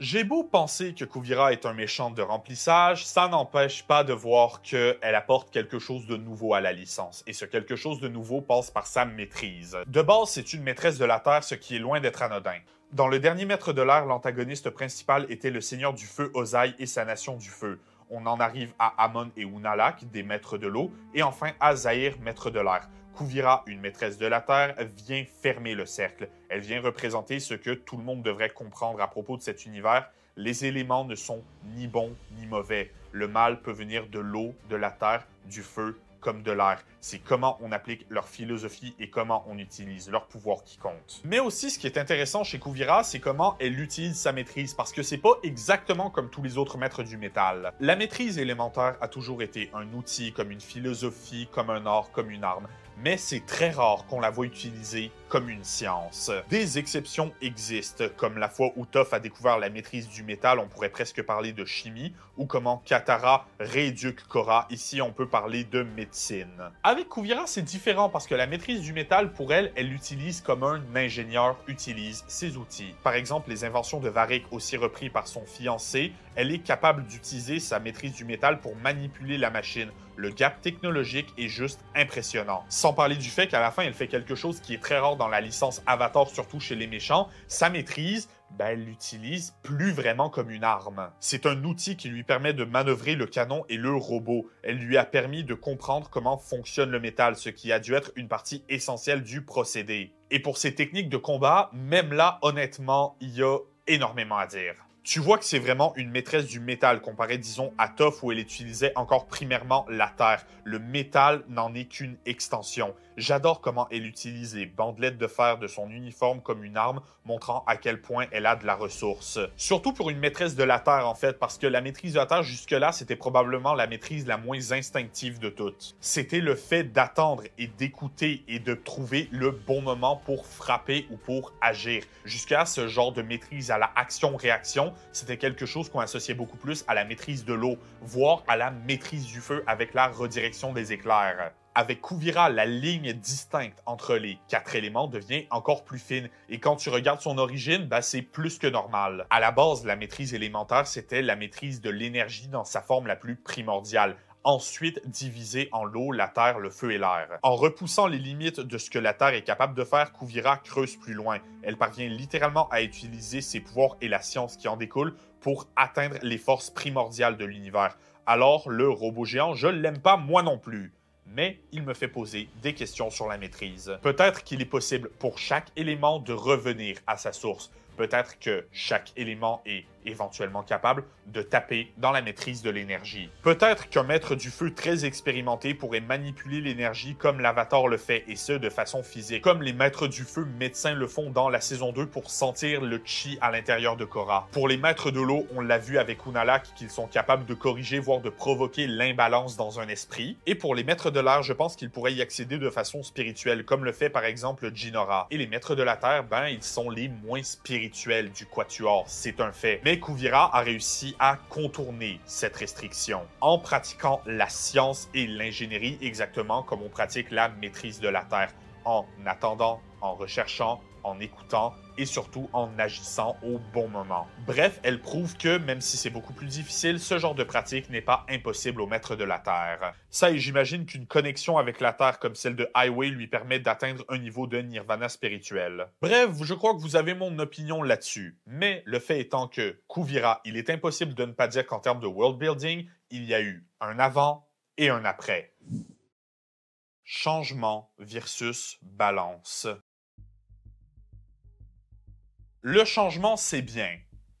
j'ai beau penser que Kuvira est un méchant de remplissage, ça n'empêche pas de voir qu'elle apporte quelque chose de nouveau à la licence, et ce quelque chose de nouveau passe par sa maîtrise. De base, c'est une maîtresse de la Terre, ce qui est loin d'être anodin. Dans le dernier Maître de l'air, l'antagoniste principal était le Seigneur du Feu Ozai et sa Nation du Feu. On en arrive à Amon et Unalak, des Maîtres de l'eau, et enfin à Zahir, Maître de l'air. Kuvira, une maîtresse de la Terre, vient fermer le cercle. Elle vient représenter ce que tout le monde devrait comprendre à propos de cet univers. Les éléments ne sont ni bons ni mauvais. Le mal peut venir de l'eau, de la terre, du feu comme de l'air. C'est comment on applique leur philosophie et comment on utilise leur pouvoir qui compte. Mais aussi, ce qui est intéressant chez Kuvira, c'est comment elle utilise sa maîtrise, parce que c'est pas exactement comme tous les autres maîtres du métal. La maîtrise élémentaire a toujours été un outil, comme une philosophie, comme un art, comme une arme mais c'est très rare qu'on la voit utilisée comme une science. Des exceptions existent, comme la fois où Toff a découvert la maîtrise du métal, on pourrait presque parler de chimie, ou comment Katara rééduque Cora, ici on peut parler de médecine. Avec Kuvira, c'est différent parce que la maîtrise du métal, pour elle, elle l'utilise comme un ingénieur utilise ses outils. Par exemple, les inventions de Varick, aussi repris par son fiancé, elle est capable d'utiliser sa maîtrise du métal pour manipuler la machine. Le gap technologique est juste impressionnant. Sans parler du fait qu'à la fin, elle fait quelque chose qui est très rare dans la licence Avatar, surtout chez les méchants. Sa maîtrise, ben, elle l'utilise plus vraiment comme une arme. C'est un outil qui lui permet de manœuvrer le canon et le robot. Elle lui a permis de comprendre comment fonctionne le métal, ce qui a dû être une partie essentielle du procédé. Et pour ses techniques de combat, même là, honnêtement, il y a énormément à dire. Tu vois que c'est vraiment une maîtresse du métal comparée, disons, à Toff où elle utilisait encore primairement la terre. Le métal n'en est qu'une extension. J'adore comment elle utilise les bandelettes de fer de son uniforme comme une arme, montrant à quel point elle a de la ressource. Surtout pour une maîtresse de la Terre, en fait, parce que la maîtrise de la Terre jusque-là, c'était probablement la maîtrise la moins instinctive de toutes. C'était le fait d'attendre et d'écouter et de trouver le bon moment pour frapper ou pour agir. Jusqu'à ce genre de maîtrise à la action-réaction, c'était quelque chose qu'on associait beaucoup plus à la maîtrise de l'eau, voire à la maîtrise du feu avec la redirection des éclairs. Avec Kuvira, la ligne distincte entre les quatre éléments devient encore plus fine, et quand tu regardes son origine, bah, c'est plus que normal. À la base, la maîtrise élémentaire, c'était la maîtrise de l'énergie dans sa forme la plus primordiale, ensuite divisée en l'eau, la terre, le feu et l'air. En repoussant les limites de ce que la terre est capable de faire, Kuvira creuse plus loin. Elle parvient littéralement à utiliser ses pouvoirs et la science qui en découle pour atteindre les forces primordiales de l'univers. Alors, le robot géant, je l'aime pas moi non plus mais il me fait poser des questions sur la maîtrise. Peut-être qu'il est possible pour chaque élément de revenir à sa source Peut-être que chaque élément est éventuellement capable de taper dans la maîtrise de l'énergie. Peut-être qu'un maître du feu très expérimenté pourrait manipuler l'énergie comme l'avatar le fait, et ce, de façon physique, comme les maîtres du feu médecins le font dans la saison 2 pour sentir le chi à l'intérieur de Korra. Pour les maîtres de l'eau, on l'a vu avec Unalak qu'ils sont capables de corriger, voire de provoquer l'imbalance dans un esprit. Et pour les maîtres de l'air, je pense qu'ils pourraient y accéder de façon spirituelle, comme le fait par exemple Jinora. Et les maîtres de la terre, ben, ils sont les moins spirituels du Quatuor, c'est un fait, mais Kuvira a réussi à contourner cette restriction en pratiquant la science et l'ingénierie exactement comme on pratique la maîtrise de la Terre, en attendant, en recherchant, en écoutant et surtout en agissant au bon moment. Bref, elle prouve que, même si c'est beaucoup plus difficile, ce genre de pratique n'est pas impossible au maître de la Terre. Ça, et j'imagine qu'une connexion avec la Terre comme celle de Highway lui permet d'atteindre un niveau de nirvana spirituel. Bref, je crois que vous avez mon opinion là-dessus. Mais le fait étant que, Kouvira, il est impossible de ne pas dire qu'en termes de world building, il y a eu un avant et un après. Changement versus balance. Le changement, c'est bien,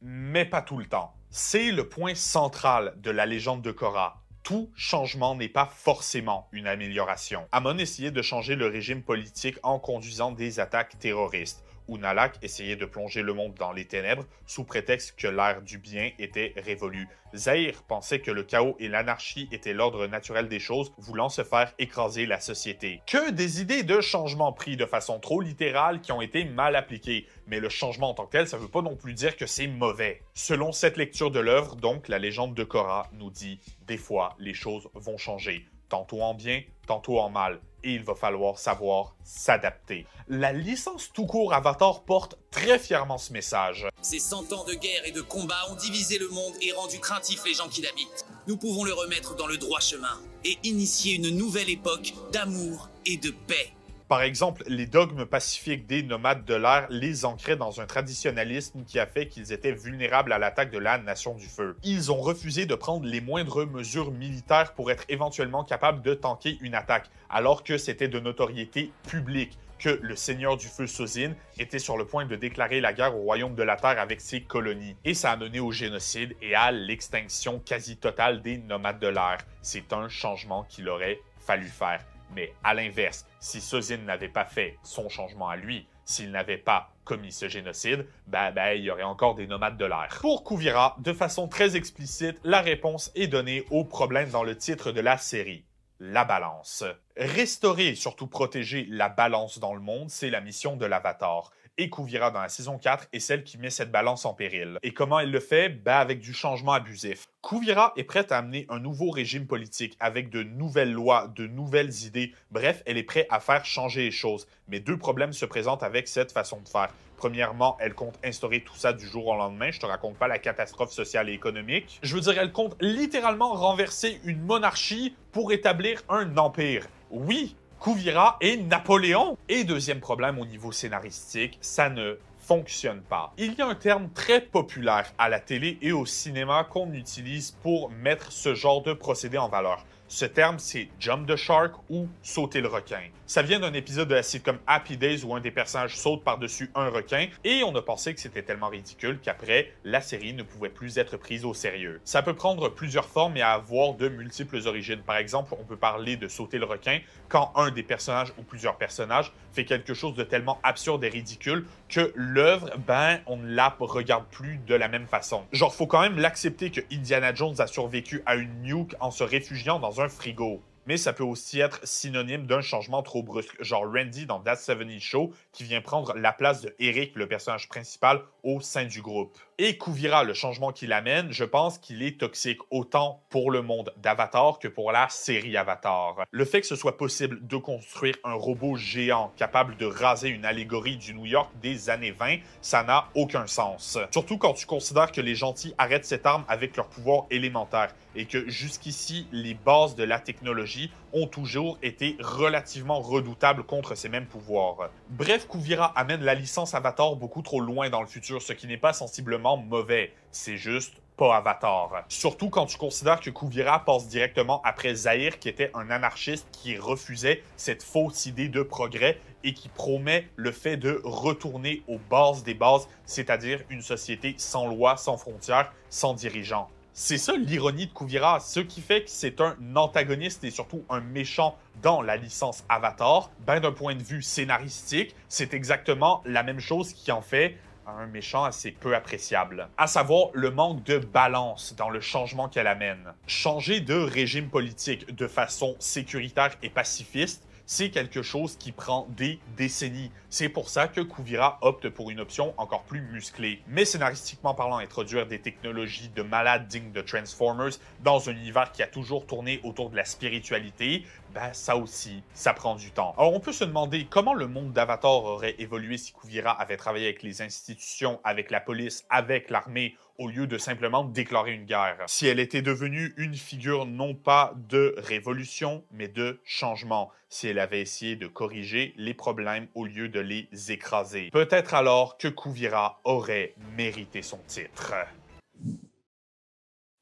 mais pas tout le temps. C'est le point central de la légende de Korra. Tout changement n'est pas forcément une amélioration. Amon essayait de changer le régime politique en conduisant des attaques terroristes. Nalak essayait de plonger le monde dans les ténèbres sous prétexte que l'ère du bien était révolue. Zahir pensait que le chaos et l'anarchie étaient l'ordre naturel des choses, voulant se faire écraser la société. Que des idées de changement pris de façon trop littérale qui ont été mal appliquées, mais le changement en tant que tel, ça ne veut pas non plus dire que c'est mauvais. Selon cette lecture de l'œuvre, donc, la légende de Cora nous dit des fois, les choses vont changer, tantôt en bien, tantôt en mal et il va falloir savoir s'adapter. La licence tout court Avatar porte très fièrement ce message. Ces 100 ans de guerre et de combat ont divisé le monde et rendu craintifs les gens qui l'habitent. Nous pouvons le remettre dans le droit chemin et initier une nouvelle époque d'amour et de paix. Par exemple, les dogmes pacifiques des nomades de l'air les ancraient dans un traditionnalisme qui a fait qu'ils étaient vulnérables à l'attaque de la Nation du Feu. Ils ont refusé de prendre les moindres mesures militaires pour être éventuellement capables de tanker une attaque, alors que c'était de notoriété publique que le Seigneur du Feu Sozin était sur le point de déclarer la guerre au Royaume de la Terre avec ses colonies. Et ça a mené au génocide et à l'extinction quasi totale des nomades de l'air. C'est un changement qu'il aurait fallu faire. Mais à l'inverse, si Sozin n'avait pas fait son changement à lui, s'il n'avait pas commis ce génocide, bah, ben, il y aurait encore des nomades de l'air. Pour Kouvira, de façon très explicite, la réponse est donnée au problème dans le titre de la série. La balance. Restaurer et surtout protéger la balance dans le monde, c'est la mission de l'Avatar et Kouvira dans la saison 4 est celle qui met cette balance en péril. Et comment elle le fait ben Avec du changement abusif. Kouvira est prête à amener un nouveau régime politique avec de nouvelles lois, de nouvelles idées. Bref, elle est prête à faire changer les choses. Mais deux problèmes se présentent avec cette façon de faire. Premièrement, elle compte instaurer tout ça du jour au lendemain. Je te raconte pas la catastrophe sociale et économique. Je veux dire, elle compte littéralement renverser une monarchie pour établir un empire. Oui, Kouvira et Napoléon. Et deuxième problème au niveau scénaristique, ça ne fonctionne pas. Il y a un terme très populaire à la télé et au cinéma qu'on utilise pour mettre ce genre de procédé en valeur. Ce terme, c'est jump the shark ou sauter le requin. Ça vient d'un épisode de la comme Happy Days où un des personnages saute par-dessus un requin et on a pensé que c'était tellement ridicule qu'après, la série ne pouvait plus être prise au sérieux. Ça peut prendre plusieurs formes et avoir de multiples origines. Par exemple, on peut parler de sauter le requin quand un des personnages ou plusieurs personnages fait quelque chose de tellement absurde et ridicule que l'œuvre, ben, on ne la regarde plus de la même façon. Genre, faut quand même l'accepter que Indiana Jones a survécu à une nuke en se réfugiant dans un frigo mais ça peut aussi être synonyme d'un changement trop brusque, genre Randy dans That 70 Show, qui vient prendre la place de Eric, le personnage principal, au sein du groupe et Kuvira, le changement qu'il amène, je pense qu'il est toxique autant pour le monde d'Avatar que pour la série Avatar. Le fait que ce soit possible de construire un robot géant capable de raser une allégorie du New York des années 20, ça n'a aucun sens. Surtout quand tu considères que les gentils arrêtent cette arme avec leur pouvoir élémentaire et que jusqu'ici, les bases de la technologie ont toujours été relativement redoutables contre ces mêmes pouvoirs. Bref, Kuvira amène la licence Avatar beaucoup trop loin dans le futur, ce qui n'est pas sensiblement mauvais, c'est juste pas Avatar. Surtout quand tu considères que Kuvira passe directement après Zahir, qui était un anarchiste qui refusait cette fausse idée de progrès et qui promet le fait de retourner aux bases des bases, c'est-à-dire une société sans loi, sans frontières, sans dirigeants. C'est ça l'ironie de Kuvira, ce qui fait que c'est un antagoniste et surtout un méchant dans la licence Avatar. Ben d'un point de vue scénaristique, c'est exactement la même chose qui en fait un méchant assez peu appréciable, à savoir le manque de balance dans le changement qu'elle amène. Changer de régime politique de façon sécuritaire et pacifiste c'est quelque chose qui prend des décennies. C'est pour ça que Kuvira opte pour une option encore plus musclée. Mais scénaristiquement parlant, introduire des technologies de malades dignes de Transformers dans un univers qui a toujours tourné autour de la spiritualité, ben ça aussi, ça prend du temps. Alors on peut se demander comment le monde d'Avatar aurait évolué si Kuvira avait travaillé avec les institutions, avec la police, avec l'armée au lieu de simplement déclarer une guerre. Si elle était devenue une figure non pas de révolution, mais de changement, si elle avait essayé de corriger les problèmes au lieu de les écraser. Peut-être alors que Kouvira aurait mérité son titre.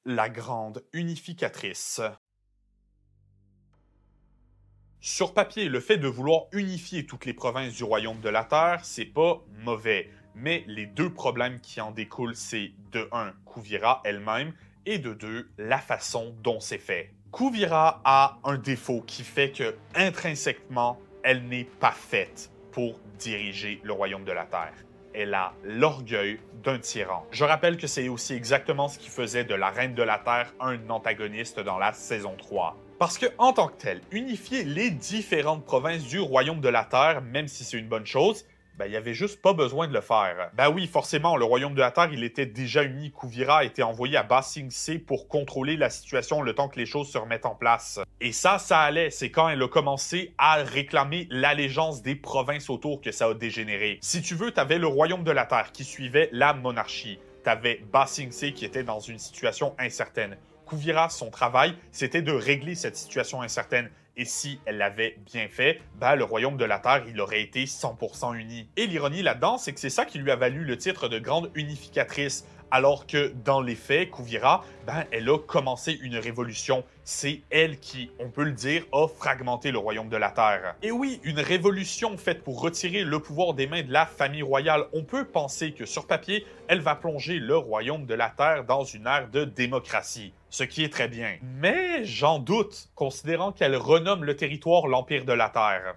La grande unificatrice. Sur papier, le fait de vouloir unifier toutes les provinces du royaume de la Terre, c'est pas mauvais. Mais les deux problèmes qui en découlent, c'est de 1, Kuvira elle-même, et de 2, la façon dont c'est fait. Kuvira a un défaut qui fait que, intrinsèquement, elle n'est pas faite pour diriger le royaume de la Terre. Elle a l'orgueil d'un tyran. Je rappelle que c'est aussi exactement ce qui faisait de la Reine de la Terre un antagoniste dans la saison 3. Parce que, en tant que telle, unifier les différentes provinces du royaume de la Terre, même si c'est une bonne chose, ben, il n'y avait juste pas besoin de le faire. Ben oui, forcément, le royaume de la Terre, il était déjà uni. Kuvira a été envoyé à Basing pour contrôler la situation le temps que les choses se remettent en place. Et ça, ça allait. C'est quand elle a commencé à réclamer l'allégeance des provinces autour que ça a dégénéré. Si tu veux, t'avais le royaume de la Terre qui suivait la monarchie. T'avais Basing C qui était dans une situation incertaine. Kuvira, son travail, c'était de régler cette situation incertaine. Et si elle l'avait bien fait, ben, le royaume de la Terre, il aurait été 100% uni. Et l'ironie là-dedans, c'est que c'est ça qui lui a valu le titre de grande unificatrice, alors que dans les faits, Kouvira ben, elle a commencé une révolution. C'est elle qui, on peut le dire, a fragmenté le royaume de la Terre. Et oui, une révolution faite pour retirer le pouvoir des mains de la famille royale. On peut penser que sur papier, elle va plonger le royaume de la Terre dans une ère de démocratie ce qui est très bien. Mais j'en doute, considérant qu'elle renomme le territoire l'Empire de la Terre.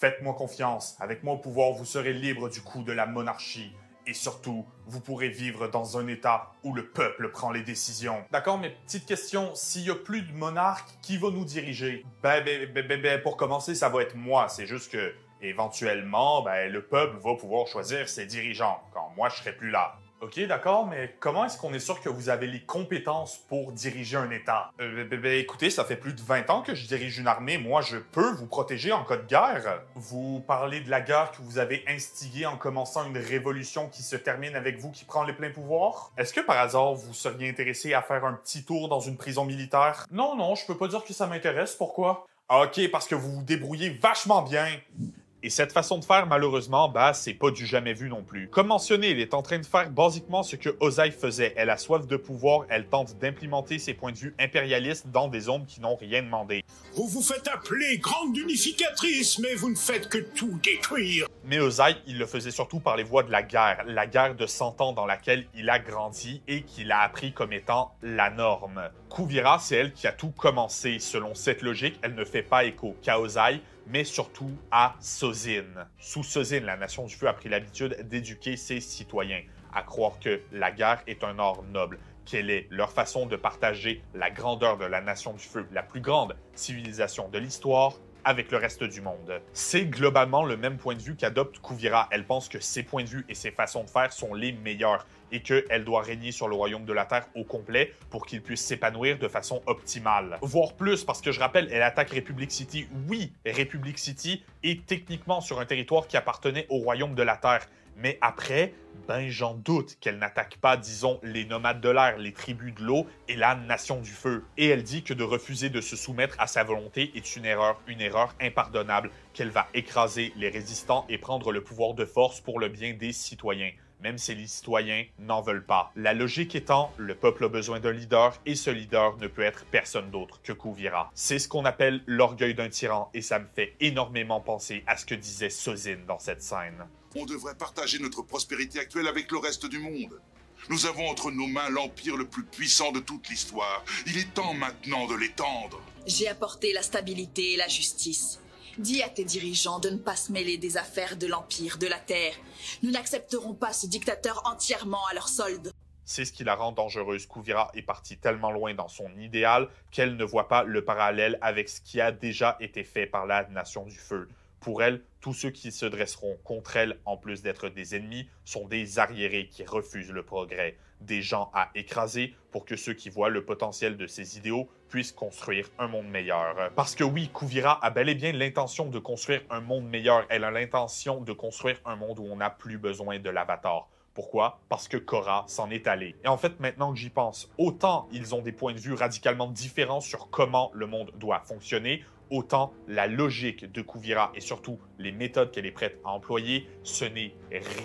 Faites-moi confiance, avec mon pouvoir, vous serez libre du coup de la monarchie. Et surtout, vous pourrez vivre dans un État où le peuple prend les décisions. D'accord, mais petite question, s'il y a plus de monarque, qui va nous diriger? Ben, ben, ben, ben, ben, pour commencer, ça va être moi. C'est juste que, éventuellement, ben, le peuple va pouvoir choisir ses dirigeants quand moi je serai plus là. OK, d'accord, mais comment est-ce qu'on est sûr que vous avez les compétences pour diriger un État? Euh, ben, ben, ben, écoutez, ça fait plus de 20 ans que je dirige une armée. Moi, je peux vous protéger en cas de guerre. Vous parlez de la guerre que vous avez instiguée en commençant une révolution qui se termine avec vous qui prend les pleins pouvoirs? Est-ce que par hasard, vous seriez intéressé à faire un petit tour dans une prison militaire? Non, non, je peux pas dire que ça m'intéresse. Pourquoi? Ah, OK, parce que vous vous débrouillez vachement bien. Et cette façon de faire, malheureusement, bah, c'est pas du jamais vu non plus. Comme mentionné, il est en train de faire basiquement ce que Ozai faisait. Elle a soif de pouvoir, elle tente d'implémenter ses points de vue impérialistes dans des hommes qui n'ont rien demandé. Vous vous faites appeler grande unificatrice, mais vous ne faites que tout détruire. Mais Ozai, il le faisait surtout par les voies de la guerre, la guerre de 100 ans dans laquelle il a grandi et qu'il a appris comme étant la norme. Kuvira, c'est elle qui a tout commencé. Selon cette logique, elle ne fait pas écho. Ozai, mais surtout à Sozine. Sous Sozine, la Nation du Feu a pris l'habitude d'éduquer ses citoyens, à croire que la guerre est un art noble, quelle est leur façon de partager la grandeur de la Nation du Feu, la plus grande civilisation de l'histoire, avec le reste du monde. C'est globalement le même point de vue qu'adopte Kuvira. Elle pense que ses points de vue et ses façons de faire sont les meilleurs et qu'elle doit régner sur le royaume de la Terre au complet pour qu'il puisse s'épanouir de façon optimale. Voire plus, parce que je rappelle, elle attaque Republic City. Oui, Republic City est techniquement sur un territoire qui appartenait au royaume de la Terre. Mais après, ben j'en doute qu'elle n'attaque pas, disons, les nomades de l'air, les tribus de l'eau et la nation du feu. Et elle dit que de refuser de se soumettre à sa volonté est une erreur, une erreur impardonnable, qu'elle va écraser les résistants et prendre le pouvoir de force pour le bien des citoyens même si les citoyens n'en veulent pas. La logique étant, le peuple a besoin d'un leader et ce leader ne peut être personne d'autre que Kouvira. C'est ce qu'on appelle l'orgueil d'un tyran et ça me fait énormément penser à ce que disait Sozin dans cette scène. On devrait partager notre prospérité actuelle avec le reste du monde. Nous avons entre nos mains l'empire le plus puissant de toute l'histoire. Il est temps maintenant de l'étendre. J'ai apporté la stabilité et la justice. Dis à tes dirigeants de ne pas se mêler des affaires de l'empire, de la terre. Nous n'accepterons pas ce dictateur entièrement à leur solde. C'est ce qui la rend dangereuse. Kouvira est partie tellement loin dans son idéal qu'elle ne voit pas le parallèle avec ce qui a déjà été fait par la Nation du Feu. Pour elle, tous ceux qui se dresseront contre elle, en plus d'être des ennemis, sont des arriérés qui refusent le progrès, des gens à écraser pour que ceux qui voient le potentiel de ses idéaux puissent construire un monde meilleur. Parce que oui, Kouvira a bel et bien l'intention de construire un monde meilleur, elle a l'intention de construire un monde où on n'a plus besoin de l'avatar. Pourquoi Parce que Korra s'en est allé. Et en fait, maintenant que j'y pense, autant ils ont des points de vue radicalement différents sur comment le monde doit fonctionner, autant la logique de Kuvira et surtout les méthodes qu'elle est prête à employer, ce n'est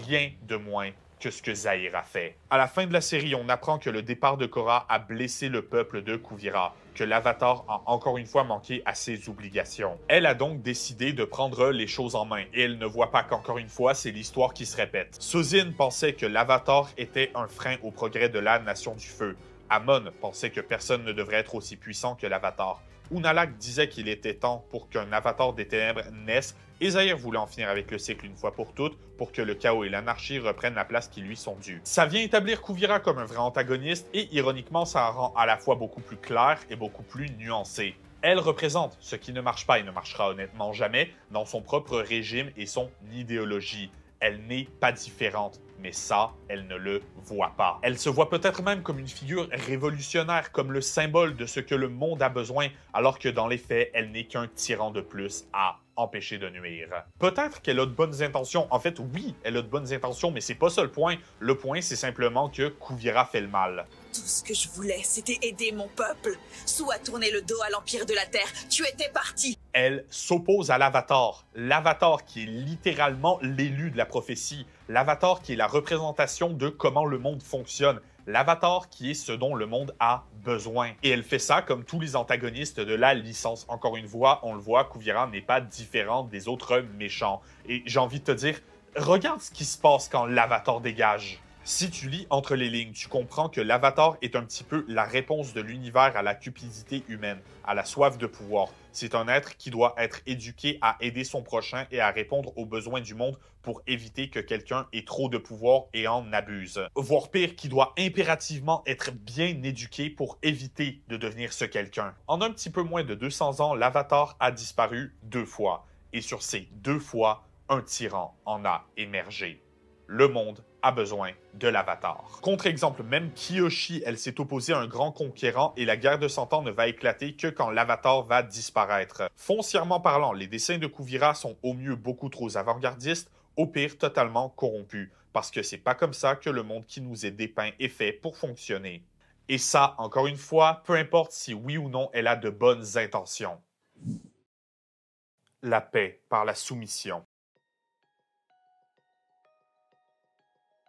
rien de moins que ce que a fait. À la fin de la série, on apprend que le départ de Korra a blessé le peuple de Kuvira, que l'avatar a encore une fois manqué à ses obligations. Elle a donc décidé de prendre les choses en main et elle ne voit pas qu'encore une fois, c'est l'histoire qui se répète. Sozin pensait que l'avatar était un frein au progrès de la Nation du Feu. Amon pensait que personne ne devrait être aussi puissant que l'avatar. Unalak disait qu'il était temps pour qu'un avatar des ténèbres naisse, et Zaire voulait en finir avec le cycle une fois pour toutes, pour que le chaos et l'anarchie reprennent la place qui lui sont dues. Ça vient établir Kuvira comme un vrai antagoniste, et ironiquement, ça rend à la fois beaucoup plus clair et beaucoup plus nuancé. Elle représente ce qui ne marche pas et ne marchera honnêtement jamais dans son propre régime et son idéologie. Elle n'est pas différente mais ça, elle ne le voit pas. Elle se voit peut-être même comme une figure révolutionnaire, comme le symbole de ce que le monde a besoin, alors que dans les faits, elle n'est qu'un tyran de plus à empêcher de nuire. Peut-être qu'elle a de bonnes intentions. En fait, oui, elle a de bonnes intentions, mais c'est pas ça le point. Le point, c'est simplement que Kouvira fait le mal. Tout ce que je voulais, c'était aider mon peuple. soit à tourner le dos à l'Empire de la Terre. Tu étais parti. Elle s'oppose à l'Avatar. L'Avatar qui est littéralement l'élu de la prophétie. L'Avatar qui est la représentation de comment le monde fonctionne. L'Avatar qui est ce dont le monde a besoin. Et elle fait ça comme tous les antagonistes de la licence. Encore une fois, on le voit, Kuvira n'est pas différente des autres méchants. Et j'ai envie de te dire, regarde ce qui se passe quand l'Avatar dégage. Si tu lis entre les lignes, tu comprends que l'avatar est un petit peu la réponse de l'univers à la cupidité humaine, à la soif de pouvoir. C'est un être qui doit être éduqué à aider son prochain et à répondre aux besoins du monde pour éviter que quelqu'un ait trop de pouvoir et en abuse. Voire pire, qui doit impérativement être bien éduqué pour éviter de devenir ce quelqu'un. En un petit peu moins de 200 ans, l'avatar a disparu deux fois. Et sur ces deux fois, un tyran en a émergé. Le monde a besoin de l'Avatar. Contre-exemple même, Kiyoshi, elle s'est opposée à un grand conquérant et la guerre de Cent Ans ne va éclater que quand l'Avatar va disparaître. Foncièrement parlant, les dessins de Kuvira sont au mieux beaucoup trop avant-gardistes, au pire totalement corrompus, parce que c'est pas comme ça que le monde qui nous est dépeint est fait pour fonctionner. Et ça, encore une fois, peu importe si oui ou non elle a de bonnes intentions. La paix par la soumission.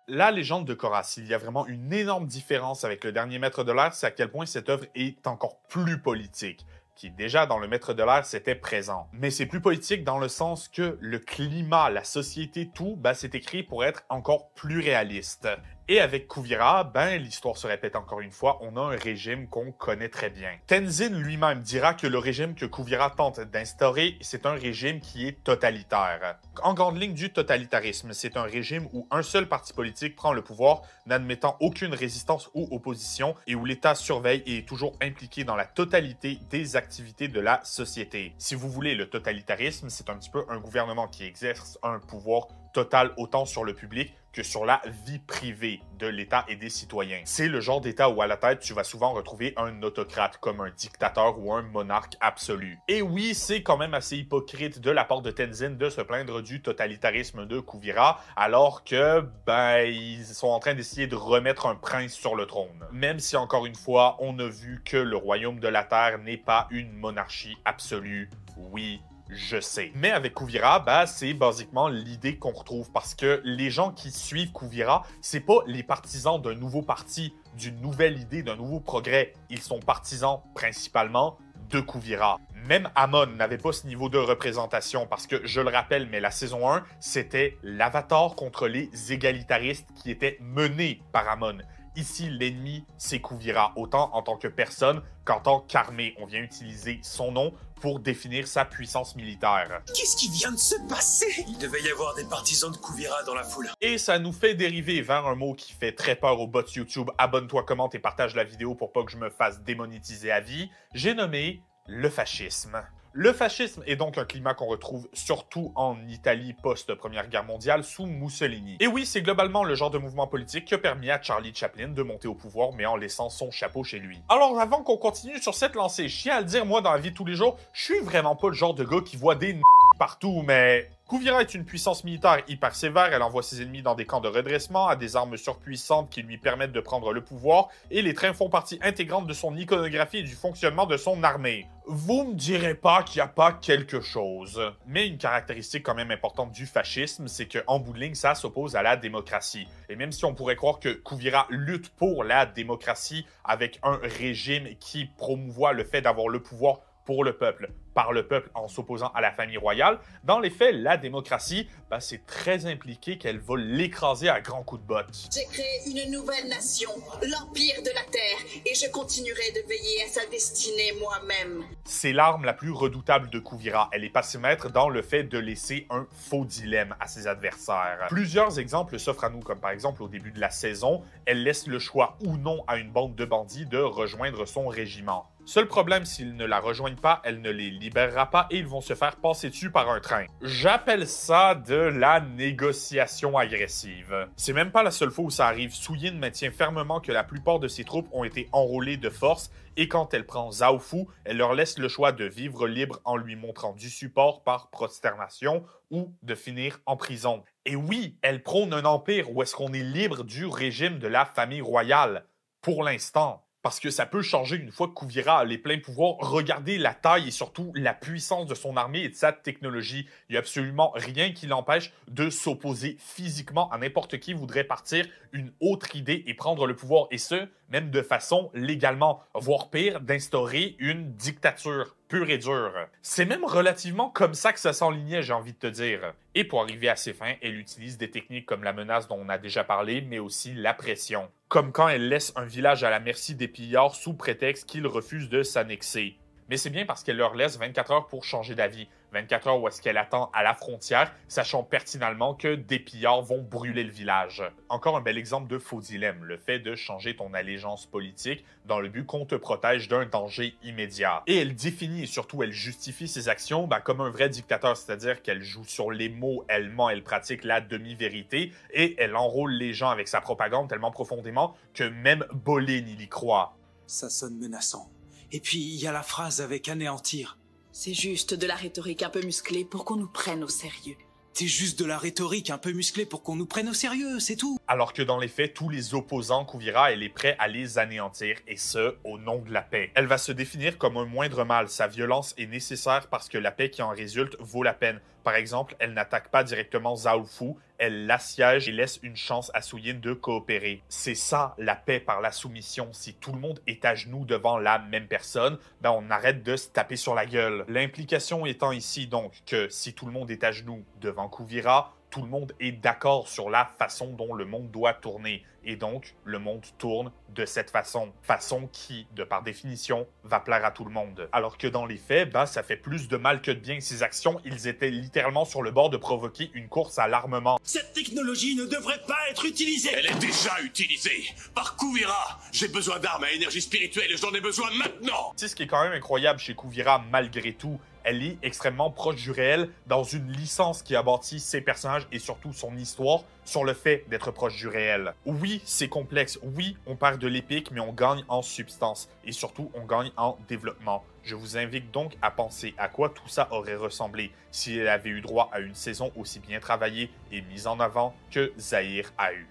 La légende de coras il y a vraiment une énorme différence avec le dernier Maître de l'air, c'est à quel point cette œuvre est encore plus politique qui déjà dans le maître de l'air c'était présent. Mais c'est plus politique dans le sens que le climat, la société, tout, bah, c'est écrit pour être encore plus réaliste. Et avec Kouvira, ben, l'histoire se répète encore une fois, on a un régime qu'on connaît très bien. Tenzin lui-même dira que le régime que Kouvira tente d'instaurer, c'est un régime qui est totalitaire. En grande ligne du totalitarisme, c'est un régime où un seul parti politique prend le pouvoir, n'admettant aucune résistance ou opposition, et où l'État surveille et est toujours impliqué dans la totalité des activités de la société. Si vous voulez, le totalitarisme, c'est un petit peu un gouvernement qui exerce un pouvoir Total autant sur le public que sur la vie privée de l'État et des citoyens. C'est le genre d'État où à la tête, tu vas souvent retrouver un autocrate comme un dictateur ou un monarque absolu. Et oui, c'est quand même assez hypocrite de la part de Tenzin de se plaindre du totalitarisme de Kuvira, alors que, ben, ils sont en train d'essayer de remettre un prince sur le trône. Même si, encore une fois, on a vu que le royaume de la Terre n'est pas une monarchie absolue, oui, je sais. Mais avec Kouvira, bah, c'est basiquement l'idée qu'on retrouve parce que les gens qui suivent Kuvira, c'est pas les partisans d'un nouveau parti, d'une nouvelle idée, d'un nouveau progrès. Ils sont partisans principalement de Kouvira. Même Amon n'avait pas ce niveau de représentation parce que, je le rappelle, mais la saison 1, c'était l'avatar contre les égalitaristes qui était mené par Amon. Ici, l'ennemi, c'est Kouvira, autant en tant que personne qu'en tant qu'armée. On vient utiliser son nom pour définir sa puissance militaire. Qu'est-ce qui vient de se passer Il devait y avoir des partisans de Kuvira dans la foule. Et ça nous fait dériver vers un mot qui fait très peur aux bots YouTube. Abonne-toi, commente et partage la vidéo pour pas que je me fasse démonétiser à vie. J'ai nommé le fascisme. Le fascisme est donc un climat qu'on retrouve surtout en Italie post-Première Guerre mondiale sous Mussolini. Et oui, c'est globalement le genre de mouvement politique qui a permis à Charlie Chaplin de monter au pouvoir mais en laissant son chapeau chez lui. Alors avant qu'on continue sur cette lancée, je tiens à le dire moi dans la vie de tous les jours, je suis vraiment pas le genre de gars qui voit des partout, mais Kouvira est une puissance militaire hyper sévère, elle envoie ses ennemis dans des camps de redressement, a des armes surpuissantes qui lui permettent de prendre le pouvoir, et les trains font partie intégrante de son iconographie et du fonctionnement de son armée. Vous me direz pas qu'il n'y a pas quelque chose. Mais une caractéristique quand même importante du fascisme, c'est qu'en bout de ça s'oppose à la démocratie. Et même si on pourrait croire que Kouvira lutte pour la démocratie avec un régime qui promouvoit le fait d'avoir le pouvoir pour le peuple par le peuple en s'opposant à la famille royale, dans les faits, la démocratie, bah, c'est très impliqué qu'elle va l'écraser à grands coups de botte. J'ai créé une nouvelle nation, l'Empire de la Terre, et je continuerai de veiller à sa destinée moi-même. C'est l'arme la plus redoutable de Kouvira. Elle est mettre dans le fait de laisser un faux dilemme à ses adversaires. Plusieurs exemples s'offrent à nous, comme par exemple au début de la saison, elle laisse le choix ou non à une bande de bandits de rejoindre son régiment. Seul problème, s'ils ne la rejoignent pas, elle ne les libérera pas et ils vont se faire passer dessus par un train. J'appelle ça de la négociation agressive. C'est même pas la seule fois où ça arrive. Souyin maintient fermement que la plupart de ses troupes ont été enrôlées de force et quand elle prend Zhao elle leur laisse le choix de vivre libre en lui montrant du support par prosternation ou de finir en prison. Et oui, elle prône un empire où est-ce qu'on est libre du régime de la famille royale. Pour l'instant parce que ça peut changer une fois que les pleins pouvoirs. Regardez la taille et surtout la puissance de son armée et de sa technologie. Il n'y a absolument rien qui l'empêche de s'opposer physiquement à n'importe qui voudrait partir une autre idée et prendre le pouvoir, et ce, même de façon légalement, voire pire, d'instaurer une dictature pure et dure. C'est même relativement comme ça que ça s'enlignait, j'ai envie de te dire. Et pour arriver à ses fins, elle utilise des techniques comme la menace dont on a déjà parlé, mais aussi la pression comme quand elle laisse un village à la merci des pillards sous prétexte qu'ils refusent de s'annexer. Mais c'est bien parce qu'elle leur laisse 24 heures pour changer d'avis, 24 heures où est-ce qu'elle attend à la frontière, sachant pertinemment que des pillards vont brûler le village. Encore un bel exemple de faux dilemme, le fait de changer ton allégeance politique dans le but qu'on te protège d'un danger immédiat. Et elle définit et surtout elle justifie ses actions bah, comme un vrai dictateur, c'est-à-dire qu'elle joue sur les mots, elle ment, elle pratique la demi-vérité et elle enrôle les gens avec sa propagande tellement profondément que même Bolin il y croit. Ça sonne menaçant. Et puis il y a la phrase avec anéantir. C'est juste de la rhétorique un peu musclée pour qu'on nous prenne au sérieux. C'est juste de la rhétorique un peu musclée pour qu'on nous prenne au sérieux, c'est tout. Alors que dans les faits, tous les opposants Kouvira, elle est prête à les anéantir, et ce, au nom de la paix. Elle va se définir comme un moindre mal, sa violence est nécessaire parce que la paix qui en résulte vaut la peine. Par exemple, elle n'attaque pas directement Zhao Fu, elle l'assiège et laisse une chance à Suyin de coopérer. C'est ça la paix par la soumission. Si tout le monde est à genoux devant la même personne, ben on arrête de se taper sur la gueule. L'implication étant ici donc que si tout le monde est à genoux devant Kuvira, tout le monde est d'accord sur la façon dont le monde doit tourner. Et donc, le monde tourne de cette façon. Façon qui, de par définition, va plaire à tout le monde. Alors que dans les faits, bah, ça fait plus de mal que de bien. Ces actions, ils étaient littéralement sur le bord de provoquer une course à l'armement. Cette technologie ne devrait pas être utilisée. Elle est déjà utilisée. Par Kuvira, j'ai besoin d'armes à énergie spirituelle et j'en ai besoin maintenant. C'est ce qui est quand même incroyable chez Kuvira, malgré tout, elle est extrêmement proche du réel dans une licence qui a ses personnages et surtout son histoire sur le fait d'être proche du réel. Oui, c'est complexe. Oui, on parle de l'épique, mais on gagne en substance. Et surtout, on gagne en développement. Je vous invite donc à penser à quoi tout ça aurait ressemblé si elle avait eu droit à une saison aussi bien travaillée et mise en avant que Zahir a eu.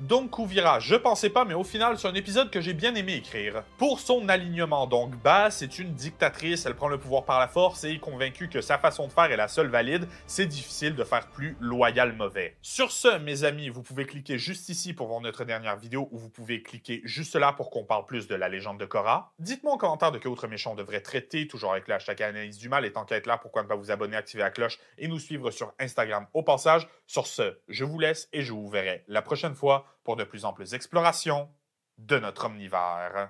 Donc Kouvira, je pensais pas, mais au final, c'est un épisode que j'ai bien aimé écrire. Pour son alignement, donc, Bass c'est une dictatrice, elle prend le pouvoir par la force et est convaincue que sa façon de faire est la seule valide, c'est difficile de faire plus loyal mauvais. Sur ce, mes amis, vous pouvez cliquer juste ici pour voir notre dernière vidéo ou vous pouvez cliquer juste là pour qu'on parle plus de la légende de Korra. Dites-moi en commentaire de quel autre méchant on devrait traiter, toujours avec la hashtag analyse du mal, et tant là, pourquoi ne pas vous abonner, activer la cloche et nous suivre sur Instagram au passage. Sur ce, je vous laisse et je vous verrai la prochaine fois pour de plus amples explorations de notre omnivore.